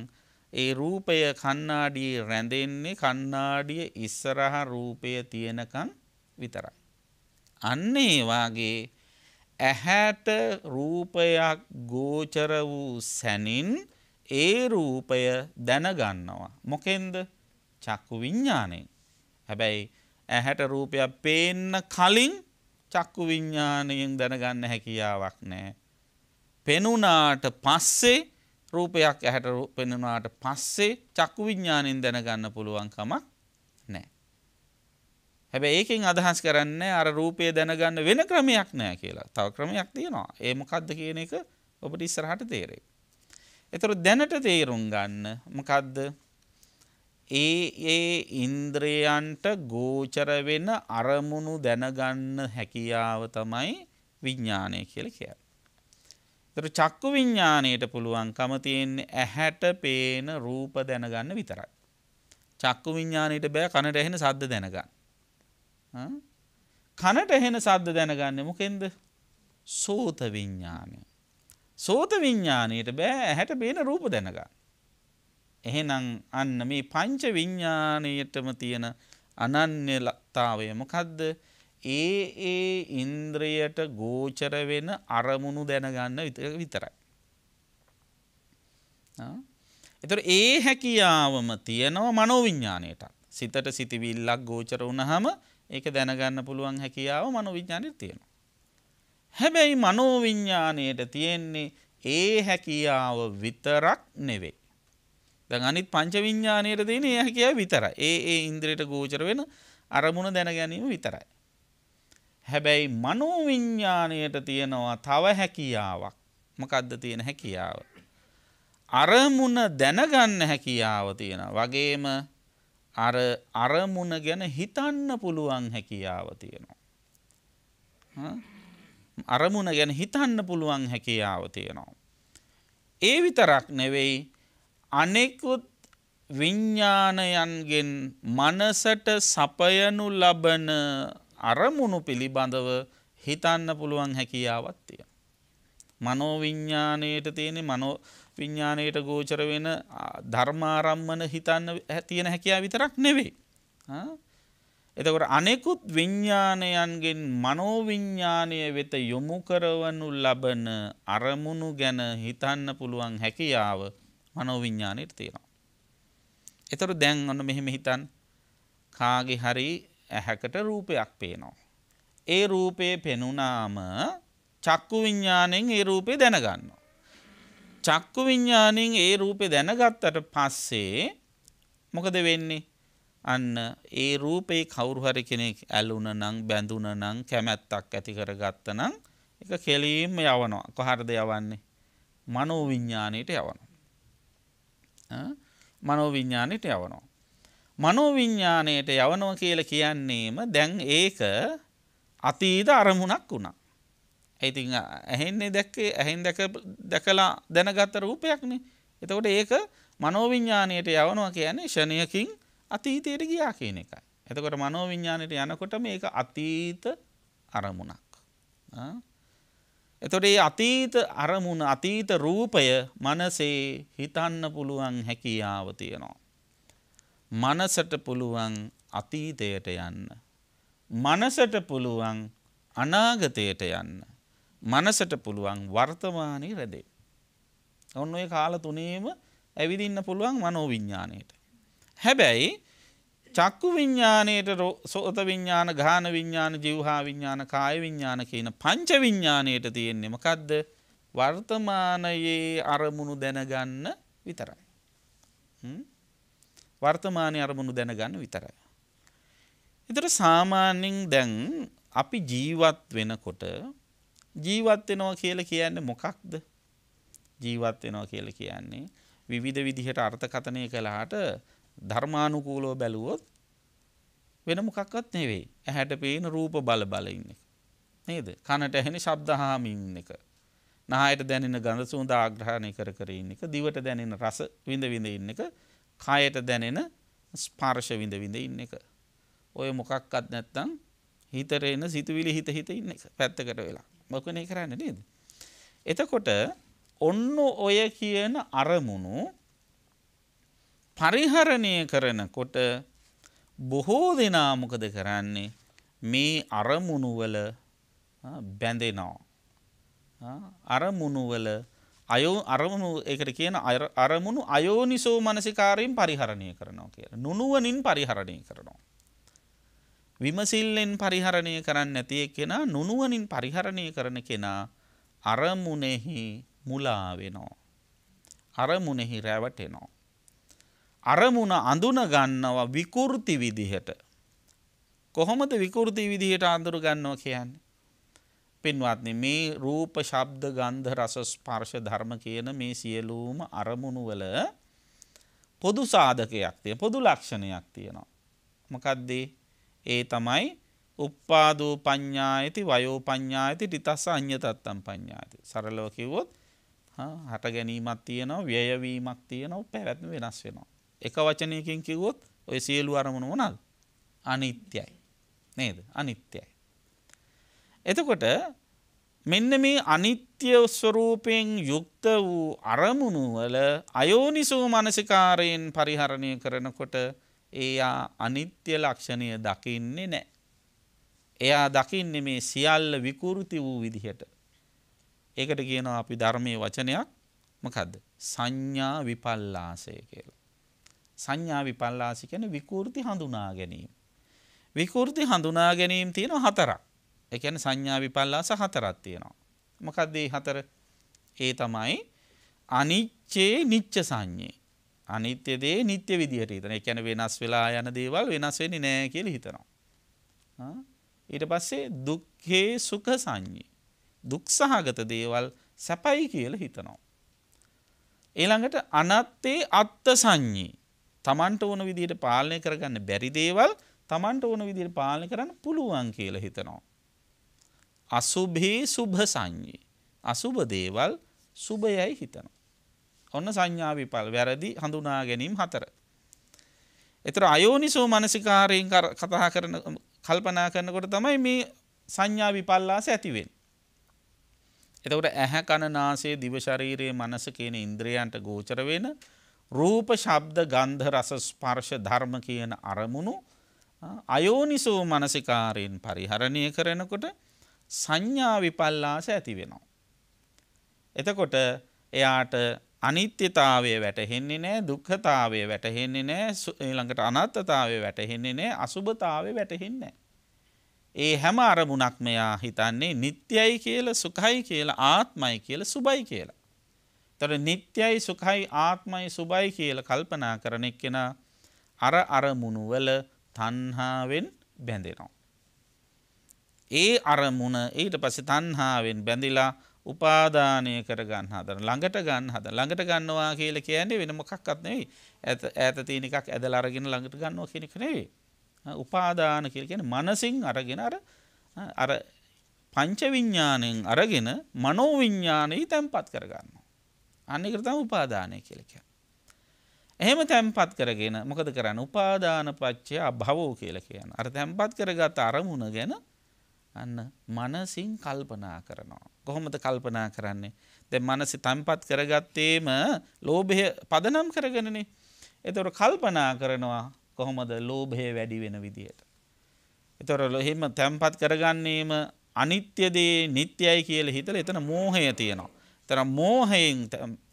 ඒ රූපය කන්නාඩී රැඳෙන්නේ කන්නාඩිය ඉස්සරහ රූපය තියෙනකං විතරයි. අන්න ඒවාගේ ඇහැට රූපයක් ගෝචර වූ සැනින් ඒ රූපය දැනගන්නවා. මොකෙන්ද චක්කු විඤ්ඥානයෙන්. හැබැයි ඇහැට රූපයක් පේන්න කලින් චක්කු විඤ්ඥානයෙන් දැනගන්න හැකියාවක් නෑ. පෙනුනාට පස්සේ රූපයක් ඇහැට පෙනුනාට පස්සේ චක්කු විඤ්ඥානින් දැනගන්න පුළුවන්කමක් නෑ. හැබැ ඒකින් අදහස් කරන්න අර රූපය දැනගන්න වෙන ක්‍රමයක් නෑ කියලා තව ක්‍රමයක් තියෙනවා ඒමකක්ද කියන එක ඔබට ඉස්සරහට තේරෙක්. එතොර දැනට තේරුම් ගන්න මකදද ඒ ඒ ඉන්ද්‍රයන්ට ගෝචර වෙන අරමුණු දැනගන්න හැකියාව තමයි විඤ්ඥානය කියල කිය. තර චක්කු විඤ්ඥානයට පුළුවන්කම තියෙන්නේ ඇහැට පේන රූප දැනගන්න විතරයි. චක්කු විඤ්ඥානයට බෑ කනට එහෙන සද්ද දැනගන්න. කනට එහෙන සද්ද දැනගන්න මොකෙන්ද සෝත විඤ්ඥානය සෝත විඤ්ඥානයට බෑ ඇහැට බේන රූප දැනග. එහෙනම් අන්න මේ පංච විඤ්ඥානයටම තියෙන අනන්‍යලක්තාවයම කදද ඒ ඒ ඉන්ද්‍රයට ගෝචර වෙන අරමුණු දැනගන්න විතරයි. එතුර ඒ හැකියාවම තියෙනවා මනෝවිඤ්ඥානයටත් සිතට සිතිවිල්ලක් ගෝචර වුණහම ඒක දැනගන්න පුළුවන් හැකියාව මනෝවිඤ්ඥානය තියෙනවා. හැබැයි මනෝවිඤ්ඥානයට තියෙන්නේ ඒ හැකියාව විතරක් නෙවෙයි. ද අනිත් පංචවිඤ්ඥානයට තියෙන ඒ හැකිය විතර ඒ ඒ ඉන්ද්‍රයට ගෝචර වෙන අරමුණ දැනගැනීම විතරයි. හැබැයි මනෝවිඤ්ඥානයට තියෙනවා තව හැකියාවක් මකද්ද තියෙන හැකියාව. අරමුණ දැනගන්න හැකියාව තියෙන වගේම අර අරමුණ ගැන හිතන්න පුළුවන් හැකියාව තියෙනවා. අරමුණ ගැන හිතන්න පුළුවන් හැකියාව තියෙනවා. ඒ විතරක් නෙවෙයි අනෙකුත් විඤ්ඥානයන්ගෙන් මනසට සපයනු ලබන අරමුණු පිළිබඳව හිතන්න පුළුවන් හැකියාවත්තිය. මනෝවිඤ්ඥානයට තියෙන මනෝ විඤ්ඥානයට ගෝචර වෙන ධර්මාරම්මන හිතන්න තියෙන හැකියා විතරක් නෙවෙයි. එතකොට අනෙකුත් විඤ්ඥානයන්ගෙන් මනෝවිඤ්ඥානය වෙත යොමු කරවනු ලබන අරමුණු ගැන හිතන්න පුළුවන් හැකියාව මනෝවිඤ්ඥානයට තියෙනවා. එතොට දැන් ඔන්න මෙහෙම හිතන් කාගෙ හරි ඇහැකට රූපයක් පේනවා. ඒ රූපයේ පෙනුනාම චක්කු විඤ්ඥානෙන් ඒ රූපය දැනගන්න. චක්කු විඤ්ඥානෙන් ඒ රූපය දැනගත්තට පස්සේ මොකද වෙන්නේ අන්න ඒ රූපේ කවුරු හරි කෙනෙක් ඇලුන නම් බැඳුන නම් කැමැත්තක් ඇති කරගත්ත නම් ඒක කෙලීම යවනවා. කොහරද යවන්නේ? මනෝවිඤ්ඤාණයට යවනවා. මනෝවිඤ්ඤාණයට යවනවා. මනෝවිඤ්ඤාණයට යවනවා කියලා කියන්නේම දැන් ඒක අතීත අරමුණක් වුණා. ඉතින් ඇහෙන්නේ දැක්කේ ඇහෙන් දැකලා දැනගත රූපයක්නේ. එතකොට ඒක මනෝවිඤ්ඤාණයට යවනවා කියන්නේ ෂණයකින් අතීතයට ගියා කියන එකයි. එතකොට මනෝ විඤ්ඥානයට යනකොට මේක අතීත අරමුණක්. එතොට ඒ අතීත අරමුණ අතීත රූපය මනසේ හිතන්න පුළුවන් හැකියාව තියෙනවා. මනසට පුළුවන් අතීතයට යන්න. මනසට පුළුවන් අනාගතයට යන්න. මනසට පුළුවන් වර්තමානී රැදේ. ඔන්න ඔය කාල තුනේම ඇවිදින්න පුළුවන් මනෝවිඤ්ඥානයට. හැබැයි චක්කු විඤ්ඥානයට සෝත විඤ්ඥාන ගාන විඤ්ඥාන ජිවහා විඤ්ඥාන කාය විඤ්ඥාන කියන පංච විඤ්ඥානයට තියෙන්නේ මකක්ද වර්තමානයේ අරමුණු දැනගන්න විතරයි. වර්තමානය අරමුණු දැනගන්න විතරයි. එතට සාමාන්‍යෙන් දැන් අපි ජීවත් වෙනකොට ජීවත් වෙනවා කියල කියන්න මොකක්ද ජීවත් වෙනවා කියල කියන්නේ විවිධ විදිහට අර්ථකථනය කළහට ධර්මානුකූලව බැලුවොත් වෙන මොකක්වත් නෙවෙයි. ඇහැට පේන රූප බල බල ඉන්න එක. නේද? කනට ඇහෙන ශබ්ද හාමින් එක. නහයට දැනෙන ගඳ සුවඳ ආග්‍රහණය කර කර ඉන්න එක. දිවට දැනෙන රස විඳ විඳ ඉන්න එක. කයට දැනෙන ස්පර්ශ විඳ විඳ ඉන්න එක. ඔය මොකක්වත් නැත්තම් හිතට එන සිතුවිලි හිත හිත ඉන්න එක. පැත්තකට වෙලා. මොකනේ කරන්නේ නේද? එතකොට ඔන්න ඔය කියන අරමුණු පරිහරණය කරනකොට බොහෝ දෙනා මොකද කරන්නේ මේ අරමුණුවල බැඳෙනවා. අරමුණුවල අයෝ අරමුණු එකට කියන අරමුණු අයෝනිසෝ මනසිකාරයෙන් පරිහරණය කරනවා කියලා. නුනුවනින් පරිහරණය කරනවා. විමසිල්ලෙන් පරිහරණය කරන්න නැතිය කෙනා නුනුවනින් පරිහරණය කරන කෙනා අරමුණෙහි මුලා වෙනවා. අරමුණෙහි රැවටෙනවා. අරමුණ අඳුන ගන්නවා විකෘති විදිහට. කොහොමද විකෘති විදිහට අඳුර ගන්නවා කියන්නේ. පින්වත්නි මේ රූප ශබ්ද ගන්ධ රස ස්පර්ශ ධර්ම කියන මේ සියලුම අරමුණු වල පොදු සාධකයක් තියෙන පොදු ලක්ෂණයක් තියෙනවා. මොකද්ද? ඒ තමයි uppādū paññāyati vayo paññāyati ṭitassa aññatattaṃ paññāyati. සරලව කිව්වොත් හට ගැනීමක් තියෙනවා, ව්‍යය වීමක් තියෙනවා, පැවැත්ම වෙනස් වෙනවා. එක වචනයකින් කිව්වොත් ඔය සියලු අරමුණ මොනවද? අනිත්‍යයි. නේද? අනිත්‍යයි. එතකොට මෙන්න මේ අනිත්‍ය ස්වરૂපයෙන් යුක්ත වූ අරමුණු වල අයෝනිසෝ මනසිකාරයෙන් පරිහරණය කරනකොට එයා අනිත්‍ය ලක්ෂණය දකින්නේ නැහැ. එයා දකින්නේ මේ සියල්ල විකෘති වූ විදිහට. ඒකට කියනවා අපි ධර්මයේ වචනයක් මොකද්ද? සංඥා විපල්ලාසය කියලා. සංඥා විපල්ලාසි කියන්නේ විකෘති හඳුනා ගැනීම. විකෘති හඳුනා ගැනීම තියෙනවා හතරක්. ඒ කියන්නේ සංඥා විපල්ලාස හතරක් තියෙනවා. මොකක්ද මේ හතර? ඒ තමයි අනිච්චේ නිච්ච සංඤේ. අනිත්‍ය දේ නිට්ටය විදිහට හිතන. ඒ කියන්නේ වෙනස් වෙලා යන දේවල් වෙනස් වෙන්නේ නැහැ කියලා හිතනවා. ඊට පස්සේ දුක්ඛේ සුඛ සංඤේ. දුක්සහගත දේවල් සැපයි කියලා හිතනවා. ඊළඟට අනත්තේ අත්ත සංඤී. තමන්ට ඕන විදිහට පාලනය කරගන්න බැරි දේවල් තමන්ට ඕන විදිහට පාලනය කරන්න පුළුවන් කියලා හිතනවා. අසුභේ සුභ සංඥේ. අසුභ දේවල් සුභයයි හිතනවා. ඔන්න සංඥා විපල් වැරදි හඳුනා ගැනීම හතර. ඒතර අයෝනිසෝ මානසිකාරයෙන් කතා කරන කල්පනා කරනකොට තමයි මේ සංඥා විපල්ලාස ඇති වෙන්නේ. එතකොට ඇහැ කන නාසය දිව ශරීරයේ මනස කියන ඉන්ද්‍රයන්ට ගෝචර වෙන රූප ශබ්ද ගන්ධ රස ස්පර්ශ ධර්ම කියන අරමුණු අයෝනිසෝ මනසිකාරයෙන් පරිහරණය කරනකොට සංඥා විපල්ලාස ඇති වෙනවා. එතකොට එයාට අනිත්‍යතාවය වැටහෙන්නේ නෑ දුක්ඛතාවය වැටහෙන්නේ නෑ ඊළඟට අනත්තතාවය වැටහෙන්නේ නෑ අසුභතාවය වැටහෙන්නේ නෑ. ඒ හැම අරමුණක් මෙයා හිතන්නේ නිත්‍යයි කියලා සුඛයි කියලා ආත්මයි කියලා සුබයි කියලා. තොර නිත්‍යයි සුකයි ආත්මයි සුබයි කියල කල්පනා කරන එක්කෙන අර අරමුණුවල තන්හාාවෙන් බැඳෙනවා. ඒ අරමුණ ඊට පසෙ තන්හාාවෙන් බැඳිලා උපාධානය කර ගන්න හදර ළඟට ගන්න හද ළඟට ගන්නවා කියල කියන්නේ වෙන මොකක්ත් නෙවෙයි ඇත ඇත තියනිකක් ඇදල අරගෙන ළඟට ගන්නවා කෙනෙක් නෙවෙයි උපාදාන කියල කියන මනසිං අරගෙන අර අර පංචවිඤ්ඥානයෙන් අරගෙන මනෝවිඤ්ඥානයේ තැන්පත් කරගන්න අනිකරතම උපාදානය කියලක. එහෙම තැම්පත් කරගෙන මොකද කරන්න උපාදාන පච්චය අභවෝ කියල කියන අර තැම්පත් කරගත් අරමුණ ගැන අන්න මනසින් කල්පනා කරනවා. කොහොමද කල්පනා කරන්නේ දැ මනසි තැම්පත් කරගත්තේම ලෝබය පදනම් කරගෙනනේ එතොට කල්පනා කරනවා කොහොමද ලෝභය වැඩි වෙන විදියට. එතොර ලොහෙම තැම්පත් කරගන්නේම අනිත්‍යදේ නිත්‍යයි කියල හිතල එතන මෝහය තියෙනවා. තර මෝහයෙන්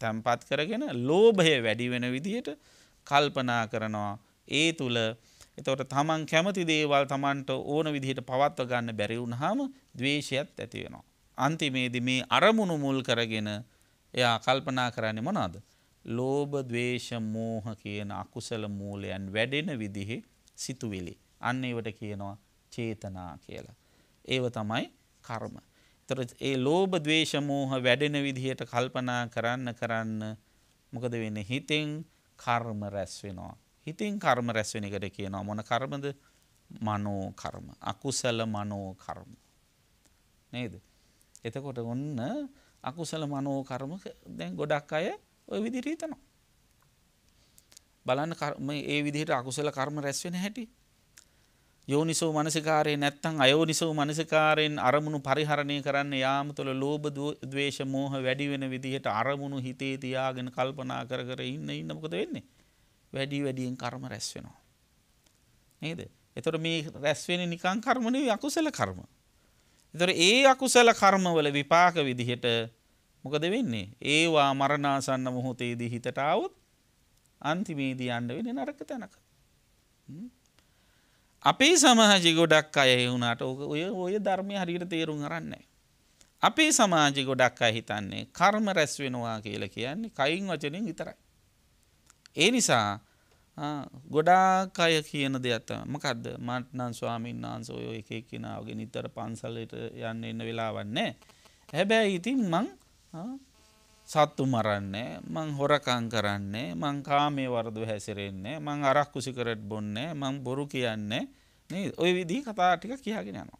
තැම්පත් කරගෙන ලෝභය වැඩි වෙන විදිහට කල්පනා කරනවා ඒ තුළ එතවට තමන් කැමති දේවල් තමන්ට ඕන විදිහට පවත්ව ගන්න බැරිවුණහාම දවේශයත් ඇති වෙනවා. අන්තිමේදි මේ අරමුණු මුල් කරගෙන එයා කල්පනා කරන්න මොනාද. ලෝභ දවේශ මෝහ කියන අකුසල මූලයන් වැඩෙන විදිහෙ සිතුවිලි. අන්න ඒවට කියනවා චේතනා කියලා. ඒව තමයි කර්ම. තොර ඒ ලෝභ ද්වේෂ මෝහ වැඩෙන විදිහට කල්පනා කරන්න කරන්න මොකද වෙන්නේ හිතෙන් කර්ම රැස් වෙනවා හිතෙන් කර්ම රැස් වෙන එකට කියනවා මොන කර්මද මනෝ කර්ම අකුසල මනෝ කර්ම නේද එතකොට ඔන්න අකුසල මනෝ කර්ම දැන් ගොඩක් අය ওই විදිහට හිතනවා බලන්න මේ ඒ විදිහට අකුසල කර්ම රැස් වෙන හැටි යෝනිසෝ මනසිකාරය නැත්තං අයෝනිසෝ මනසිකාරයෙන් අරමුණු පරිහරණය කරන්න යාම තුළ ලෝබ දවේශ මෝහ වැඩිවෙන විදිහට අරමුණු හිතේ තියාගෙන කල්පනා කර කර ඉන්න ඉන්නමකද වෙන්නේ. වැඩි වැඩියෙන් කර්ම රැස්වෙනවා. නේද. එතොට මේ රැස්වෙන නිකං කර්මණය අකුසල කර්ම. එතොට ඒ අකුසල කර්මවල විපාක විදිහට මොකද වෙන්නේ. ඒවා මරණාසන්න මොහොතේදී හිතටාවත් අන්තිමේදී අන්ඩ වෙන නරක තැනක. Mm-hmm. අපේ සමාජි ගොඩක් අය වුණට ඕක ඔය ඔය ධර්මය හරිට තේරුම් කරන්නේ. අපේ සමාජි ගොඩක් අය හිතන්නේ කර්ම රැස් වෙනවා කියල කියන්නේ කයින් වචනින් විතරයි. ඒ නිසා ගොඩාක් අය කියන දෙයක්ත මකද මට්නන් ස්වාමීන් වහන්ස ඔය එක කෙනාවගේ නිතර පන්සල්ලට යන්න එන්න වෙලාවන්නේ. හැබැයි ඉතින් මං සත්තු මරන්නේ මං හොරකං කරන්නේ මං කාමේ වරදු හැසිරෙන්නේ මං අරක්කු සිකරට් බොන්නේ මං බොරු කියන්නේ නේද ওই විදිහ කතා ටික කියාගෙන යනවා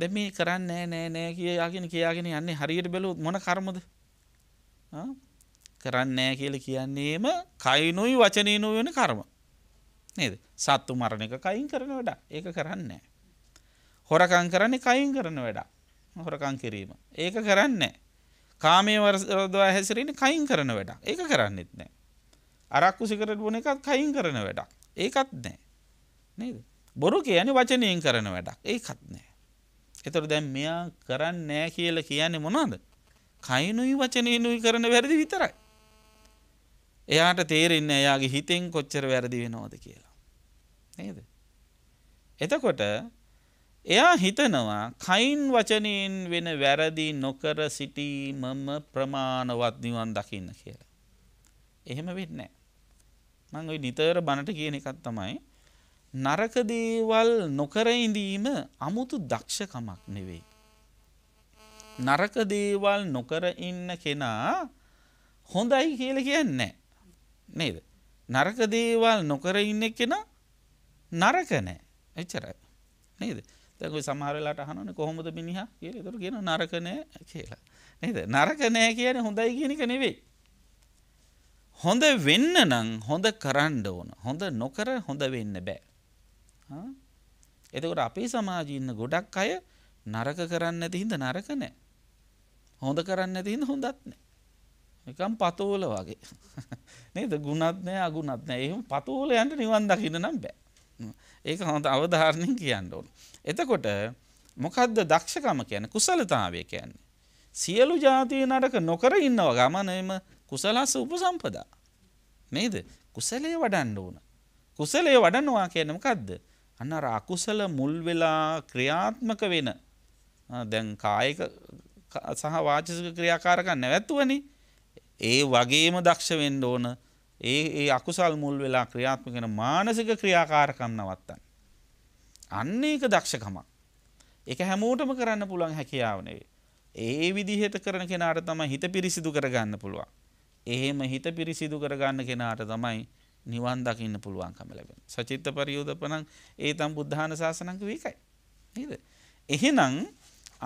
දැන් මේ කරන්නේ නෑ නෑ කියාගෙන කියාගෙන යන්නේ හරියට බැලුවොත් මොන කර්මද කරන්නේ නෑ කියලා කියන්නේම කයිනුයි වචනිනුයි වෙන කර්ම නේද සත්තු මරණ එක කයින් කරන වැඩ ඒක කරන්නේ හොරකං කරන්නේ කයින් කරන වැඩ හොරකං කිරීම ඒක කරන්නේ නෑ කාමේ වරදවා හැසිරෙන කයින් කරන වැඩක් ඒක කරන්නෙත් නෑ අරක්කු සිකරට බොන එකත් කයින් කරන වැඩක් ඒකත් නෑ නේද බොරු කියන වචනයෙන් කරන වැඩක් ඒකත් නෑ එතොට දැන් මෙයා කරන්න නෑ කියල කියන්නේ මොනද කයිනුයි වචනයනුයි කරන වැරදි විතරයි එයාට තේරෙන්න එයාගේ හිතෙන් කොච්චර වැරදි වෙනෝද කියලා නේද එතකොට එයා හිතනවා කයින් වචනයෙන් වෙන වැරදි නොකර සිටීමම ප්‍රමාණවත් නිවන් දකින්න කියලා. එහෙම වෙන්නේ නැහැ. මම ওই නිතර බනට කියන එකක් තමයි නරක දේවල් නොකර ඉඳීම 아무තු දක්ෂකමක් නෙවෙයි. නරක දේවල් නොකර ඉන්න කෙනා හොඳයි කියලා කියන්නේ නේද? නරක දේවල් නොකර ඉන්න කෙනා නරක නැහැ. එච්චරයි. නේද? දැකොයි සමහරලාට අහනන කොහොමද මිනිහා කියල තුර කියෙන නරකනෑ කියලා නද නරකනෑ කියන හොඳයි කියනික නෙවෙයි හොඳ වෙන්න නං හොඳ කරන්න ඕන හොඳ නොකර හොඳ වෙන්න බෑ එතකොට අපේ සමාජීන්න ගොඩක් අය නරක කරන්න ඇති හිද නරක නෑ හොඳ කරන්න ඇති හිද හොඳත් නෑ එකම් පතෝල වගේ නේද ගුණත්නය අගුණත්නෑ එහෙම පතෝල යන්ට නිවන් දකින්න නම් බෑ ඒක හොඳ අවධාරණය කියන්න ඕන එතකොට මොකද්ද දක්ෂකම කියන්නේ කුසලතාවය කියන්නේ. සියලු જાති නරක නොකර ඉන්නව ගමනේම කුසලස උපසම්පදා. නේද? කුසලයේ වඩන්න ඕන. කුසලයේ වඩනවා කියන්නේ මොකද්ද? අන්න අර අකුසල මුල් වෙලා ක්‍රියාත්මක වෙන දැන් කායික සහ වාචික ක්‍රියාකාරකම් නැවැත්තුවනේ. ඒ වගේම දක්ෂ වෙන්න ඕන. ඒ ඒ අකුසල් මුල් වෙලා ක්‍රියාත්මක වෙන මානසික ක්‍රියාකාරකම් නවත්තන්න. අන්න ඒක දක්ෂකමක්. ඒක හැමෝටම කරන්න පුළුවන් හැකියාව නෙවෙයි. ඒ විදිහට කරන කෙනාට තමයි හිත පිරිසිදු කරගන්න පුළුවන්. එහෙම හිත පිරිසිදු කරගන්න කෙනාට තමයි නිවන් දකින්න පුළුවන්කම ලැබෙන්නේ. සචිත්ත පරියෝදපණං ඒතම් බුද්ධාන ශාසනං වේකයි. නේද? එහෙනම්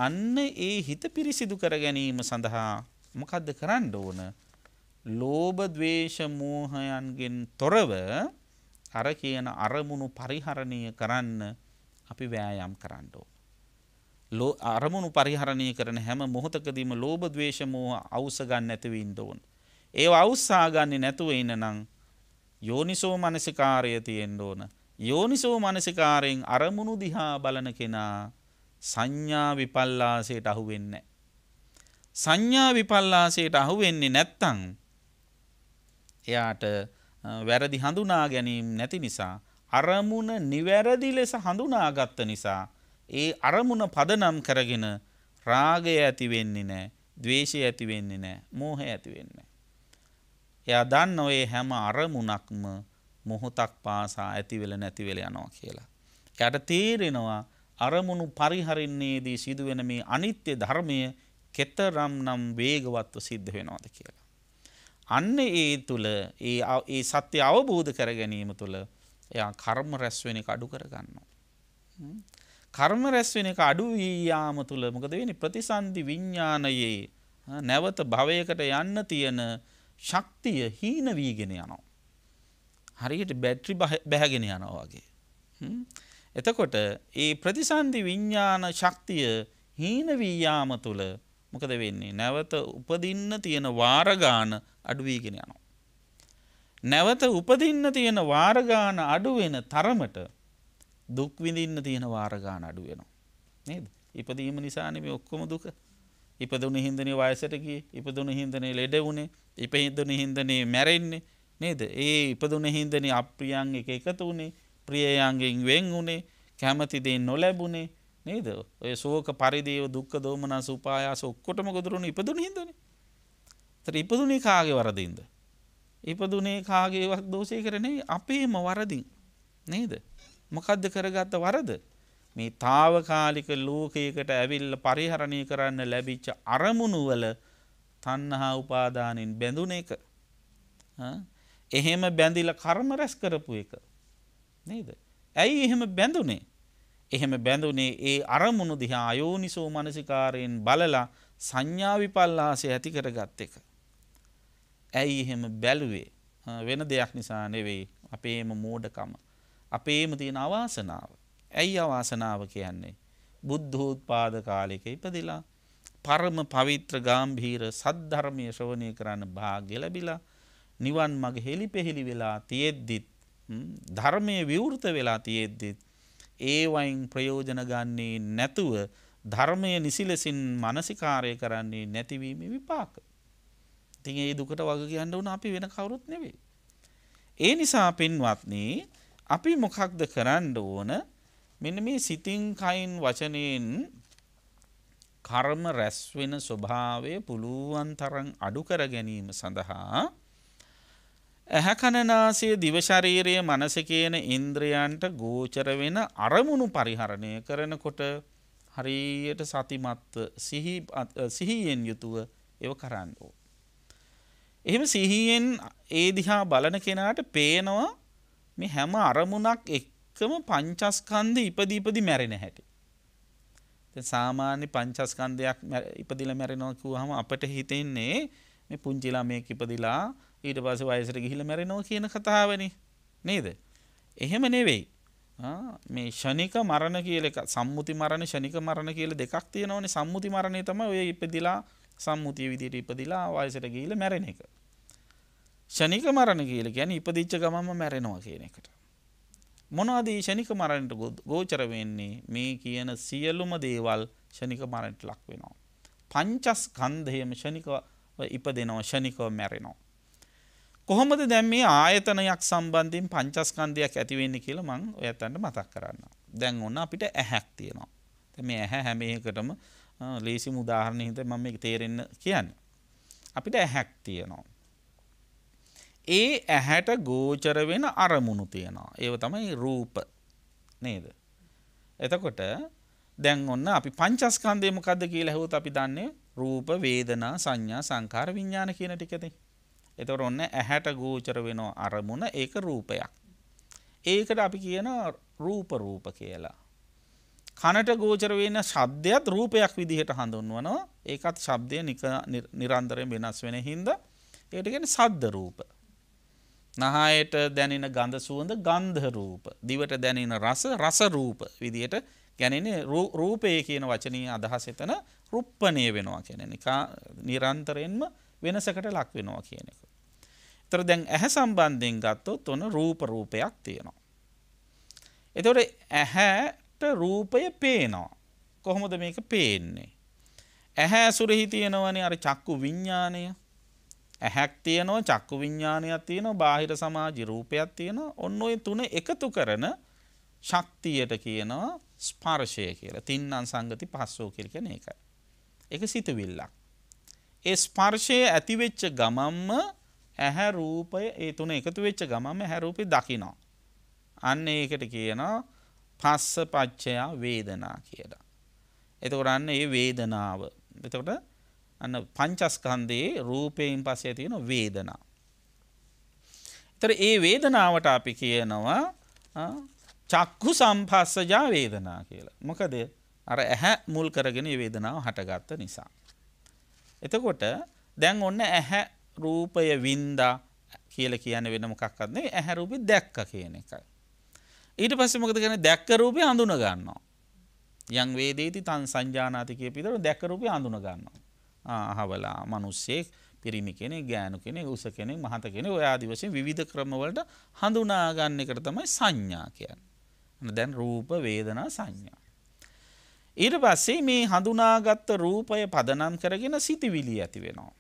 අන්න ඒ හිත පිරිසිදු කර ගැනීම සඳහා මොකද්ද කරන්න ඕන? ලෝභ ద్వේෂ මෝහයන්ගෙන් තොරව අර කියන අරමුණු පරිහරණය කරන්න අපි වෑයම් කරන්න ඕන. ලෝ අරමුණු පරිහරණය කරන හැම මොහොතකදීම ලෝභ ද්වේෂ මෝහ අවුස ගන්න නැතිව ඉන්න ඕන. ඒව අවුස්සා ගන්නේ නැතුව ඉන්න නම් යෝනිසෝ මනසිකාරය තියෙන්න ඕන. යෝනිසෝ මනසිකාරයෙන් අරමුණු දිහා බලන කෙනා සංඥා විපල්ලාසයට අහු වෙන්නේ සංඥා විපල්ලාසයට අහු වෙන්නේ නැත්තම් එයාට වැරදි හඳුනා ගැනීම නැති නිසා අරමුණ නිවැරදි ලෙස හඳුනාගත්ත නිසා ඒ අරමුණ පදනම් කරගෙන රාගය ඇති වෙන්නේ නැහැ, ద్వේෂය ඇති වෙන්නේ නැහැ, මෝහය ඇති වෙන්නේ නැහැ. එයා දන්න ඔය හැම අරමුණක්ම මොහොතක් පාසා ඇති වෙල නැති වෙල යනවා කියලා. එයාට තේරෙනවා අරමුණු පරිහරින්නේදී සිදුවෙන මේ අනිත්‍ය ධර්මය කෙතරම්නම් වේගවත්ව සිද්ධ වෙනවද කියලා. අන්න ඒ තුල ඒ ඒ සත්‍ය අවබෝධ කර ගැනීම තුළ එයා කර්ම රැස් වෙන එක අඩු කරගන්නවා. කර්ම රැස් වෙන එක අඩු වී යාම තුල මොකද වෙන්නේ ප්‍රතිසන්දි විඥානයේ නැවත භවයකට යන්න තියෙන ශක්තිය හීන වීගෙන යනවා. හරියට බැටරි බැහැගෙන යනවා වගේ. එතකොට ඒ ප්‍රතිසන්දි විඤ්ඥාන ශක්තිය හීනවීයාම තුළ මොකද වෙන්නේ නැවත උපදින්න තියෙන වාරගාන අඩුවීගෙන යනවා. නැවත උපදින්න තියෙන වාරගාන අඩුවෙන තරමට දුක්විඳින්න තියෙන වාරගාන අඩු වෙනවා. නේද? ඉපදීම නිසානේ මේ ඔක්කොම දුක. ඉපදුණ හින්දනේ වයසට ගියේ, ඉපදුණ හින්දනේ ලෙඩ වුණේ, ඉපදුණ හින්දනේ මැරෙන්නේ. නේද? ඒ ඉපදුණ හින්දනේ අප්‍රියයන් එක එකතු වුණේ, ප්‍රියයන්ගෙන් වෙන් වුණේ, කැමති දේ නොලැබුණේ. නේද? ඔය ශෝක පරිදේව දුක්ඛ දෝමනස උපායාස ඔක්කොටම ගොදුරුනේ ඉපදුණ හින්දනේ. ඒතර ඉපදුණේ කාගේ වරදින්ද? ඉපදුනේ කාගේවත් දෝෂය කරනේ අපේම වරදින් නේද. මොකද්ද කරගත්ත වරද. මේ තාවකාලික ලෝකයකට ඇවිල්ල පරිහරණය කරන්න ලැබිච්ච අරමුණුවල තන්නහා උපාදානෙන් බැඳුන එක. එහෙම බැඳිල කර්ම රැස් කරපු එක. නේද. ඇයි එහෙම බැඳුනේ. එහෙම බැඳුනේ ඒ අරමුණු දිහා අයෝනිසෝ මනසිකාරයෙන් බලලා සංඥාවිපල්ලාසය ඇති කරගත් එක. ඇයි එහෙම බැලුවේ වෙන දෙයක් නිසා නෙවෙයි අපේම මෝඩකම අපේම තියෙන අවාසනාව ඇයි අවාසනාව කියන්නේ බුද්ධෝත්පාද කාලෙක ඉපදිලා පරම පවිත්‍ර ගාම්භීර සද්ධර්මය ශ්‍රවණය කරන්න භාග්‍ය ලැබිලා නිවන් මගේ හෙළි පෙහෙළි වෙලා තියෙද්දිත් ධර්මය විවෘත වෙලා තියෙද්දිත් ඒවයින් ප්‍රයෝජන ගන්නේ නැතුව ධර්මය නිසිලෙසින් මනසිකාරය කරන්නේ නැතිවීම විපාක ඉතින් ඒ දුකට වග කියන්න වුණ අපි වෙන කවුරුත් නෙවේ. ඒ නිසා පින්වත්න අපි මොකක්ද කරන්න ඕන මෙන මේ සිතින් කයින් වචනයෙන් කර්ම රැස්වෙන ස්වභාවය පුළුවන් තරන් අඩුකර ගැනීම සඳහා ඇහැකණනාසය දිවශරීරය මනස කියන ඉන්ද්‍රයන්ට ගෝචර වෙන අරමුණු පරිහරණය කරනකොට හරියට සතිමත්ව සිහියෙන් යුතුව එව කරන්න ඕ. එහෙම සිහියෙන් ඒ දිහා බලන කෙනාට පේනවා මේ හැම අරමුණක් එක්කම පංචස්කන්ධ ඉපදි ඉපදි මැරෙන හැටි. සාමාන්‍ය පංචස්කන්ධයක් ඉපදිලා මැරෙනවා කිව්වහම අපිට හිතෙන්නේ මේ පුංචි ළමයෙක් ඉපදිලා ඊට පස්සේ වයසට ගිහිල්ලා මැරෙනවා කියන කතාවනේ නේද? එහෙම නෙවෙයි. මේ ෂණික මරණ කියලා එක සම්මුති මරණ ෂණික මරණ කියලා දෙකක් තියෙනවනේ සම්මුති මරණය තමයි ඔය ඉපදිලා සම්මුතිය විදියට ඉපදිලා වයසට ගිහිල්ලා මැරෙන එක. ෂණික මරණ කියලා කියන්නේ ඉපදිච්ච ගමන්ම මැරෙනවා කියන එකට. මොනවද මේ ෂණික මරණයට ගෝචර වෙන්නේ? මේ කියන සියලුම දේවල් ෂණික මරණයට ලක් වෙනවා. පංචස්කන්ධයම ෂණිකව ඉපදෙනවා ෂණිකව මැරෙනවා. කොහොමද දැන් මේ ආයතනයක් සම්බන්ධයෙන් පංචස්කන්ධයක් ඇති වෙන්නේ කියලා මම ඔයයන්ට මතක් කරන්නම්. දැන් ඔන්න අපිට ඇහැක් තියෙනවා. දැන් මේ ඇහැ හැම එකටම ලේසිම උදාහරණ හිත මම මේක තේරෙන්න කියන්නේ. අපිට ඇහැක් තියෙනවා. ඒ ඇහැට ගෝචර වෙන අරමුණු තියෙනවා. ඒව තමයි රූප. නේද? එතකොට දැන් ඔන්න අපි පංචස්කන්ධය මොකද්ද කියලා ඇහුවොත් අපි දන්නේ රූප, වේදනා, සංඥා, සංකාර, විඥාන කියන ටිකනේ. එතකොට ඔන්න ඇහැට ගෝචර වෙන අරමුණ ඒක රූපයක්. ඒකට අපි කියන රූප රූප කියලා. කනට ගෝචර වෙන ශබ්දයත් රූපයක් විදිහට හඳුන්වනවා. ඒකත් ශබ්දය නිරන්තරයෙන් වෙනස් වෙන හින්දා ඒකට කියන්නේ සද්ද රූප. නහයට දැනෙන ගඳ සුවඳ ගන්ධ රූප. දිවට දැනෙන රස රස රූප විදියට ගැනෙන්නේ රූපය කියන වචනේ අදහස එතන රුප්පණය වෙනවා කියන නිකා නිරන්තරයෙන්ම වෙනසකට ලක් වෙනවා කියන එක. ඒතර දැන් ඇහැ සම්බන්ධයෙන් ගත්තොත් ඔන රූප රූපයක් තියෙනවා. එතකොට ඇහැ රූපය පේනවා. කොහොමද මේක පේන්නේ. ඇහැ ඇසුරෙහි තියෙනවනේ අර චක්කු විඤ්ඥානය ඇහැක් තියෙනවා චක්කු විඤ්ඥානයක් තියෙනවා බාහිර සමාජි රූපයක් තියෙනවා ඔන්න ඔය තුන එකතු කරන ශක්තියට කියනවා ස්පර්ශය කියලා තින්නන් සංගති පස්සෝ කියල කියන එකයි. එක සිතවිල්ලක්. ඒ ස්පර්ශය ඇතිවෙච්ච ගමම්ම ඇහැ රූපය ඒ තුන එකතු වෙච්ච ගමම හැරූපය දකිනවා. අන්න ඒකට කියනවා පස්ස පච්චයා වේදනා කියලා. එතකොට අන්න ඒ වේදනාව. එතකොට අන්න පංචස්කන්ධයේ රූපයෙන් පස්සේ තියෙන වේදනා. එතකොට ඒ වේදනාවට අපි කියනවා චක්කු සම්පස්සජා වේදනා කියලා. මොකද අර ඇහැ මුල් කරගෙන මේ වේදනාව හටගත්ත නිසා. එතකොට දැන් ඔන්න ඇහැ රූපය වින්දා කියලා කියන්නේ වෙන මොකක්වත් නෙවෙයි ඇහැ රූපේ දැක්ක කියන එකයි. ඊට පස්සේ මොකද කියන්නේ දැක්ක රූපය හඳුන ගන්නවා. යම් වේදේති තන් සංජානාති කිය පිටර දැක්ක රූපය හඳුන ගන්නවා. අහවලා මිනිස්සෙක් පිරිමි කෙනෙක් ගෑනු කෙනෙක් උස කෙනෙක් මහත කෙනෙක් ඔය ආදි වශයෙන් විවිධ ක්‍රමවලට හඳුනා ගන්න එකට තමයි සංඥා කියන්නේ. දැන් රූප වේදනා සංඥා. ඊට පස්සේ මේ හඳුනාගත් රූපය පදනම් කරගෙන සිතිවිලි ඇති වෙනවා.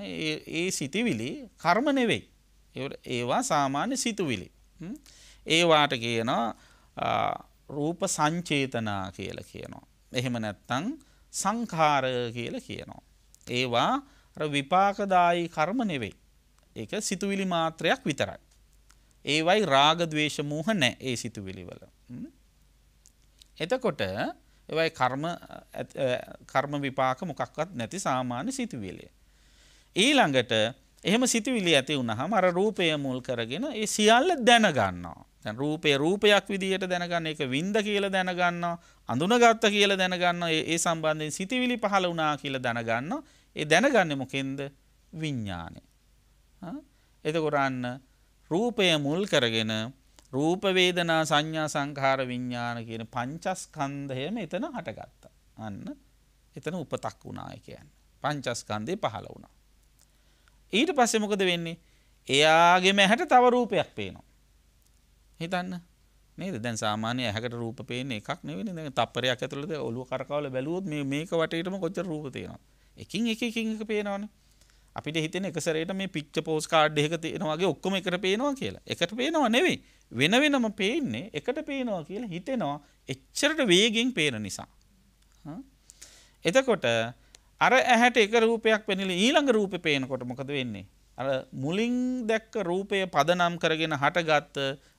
ඒ සිතිවිලි කර්ම නෙවෙයි. ඒවා සාමාන්‍ය සිතුවිලි. ඒවාට කියනවා රූප සංචේතනා කියලා කියනවා. එහෙම නැත්තං සංඛාර කියලා කියනවා. ඒවා විපාකදායි කර්ම නෙවෙයි. ඒක සිතුවිලි මාත්‍රයක් විතරයි. ඒවයි රාග ద్వේෂ මෝහ නැහැ ඒ සිතුවිලි වල. එතකොට ඒවයි කර්ම කර්ම විපාක මොකක්වත් නැති සාමාන්‍ය සිතුවිලි. ඊළඟට එහෙම සිතුවිලි ඇති වුණාම අර රූපය මුල් කරගෙන ඒ සියල්ල දැනගන්නවා. දැන් රූපේ රූපයක් විදිහට දැනගන්න ඒක වින්ද කියලා දැනගන්නවා අඳුනගත්ත කියලා දැනගන්නවා ඒ සම්බන්ධයෙන් සිතිවිලි පහළ වුණා කියලා දැනගන්නවා ඒ දැනගන්නේ මොකෙන්ද විඥානේ එතකොට අන්න රූපය මුල් කරගෙන රූප වේදනා සංඥා සංඛාර විඥාන කියන පංචස්කන්ධයම එතන හටගත්තා අන්න එතන උපතක් වුණා කියන්නේ පංචස්කන්ධේ පහළ වුණා ඊට පස්සේ මොකද වෙන්නේ එයාගේම ඇහැට තව රූපයක් පේනවා හිතන්න නේද දැන් සාමාන්‍ය ඇහැකට රූප පේන එකක් නෙවෙයි දැන් තප්පරයක් ඇතුළත ඔළුව කරකවල බැලුවොත් මේ මේක වටේටම කොච්චර රූප තියෙනවා එකින් එක එකින් එක පේනවනේ අපිට හිතෙන එක සැරේට මේ පිච්ච පෝස් කාඩ් එකක තියෙනවා වගේ ඔක්කොම එකට පේනවා කියලා එකට පේනවා නෙවෙයි වෙන වෙනම පේන්නේ එකට පේනවා කියලා හිතෙනවා එච්චරට වේගෙන් පේන නිසා එතකොට අර ඇහැට එක රූපයක් පෙනිලා ඊළඟ රූපේ පේනකොට මොකද වෙන්නේ? අර මුලින් දැක්ක රූපය පදනම් කරගෙන හටගත්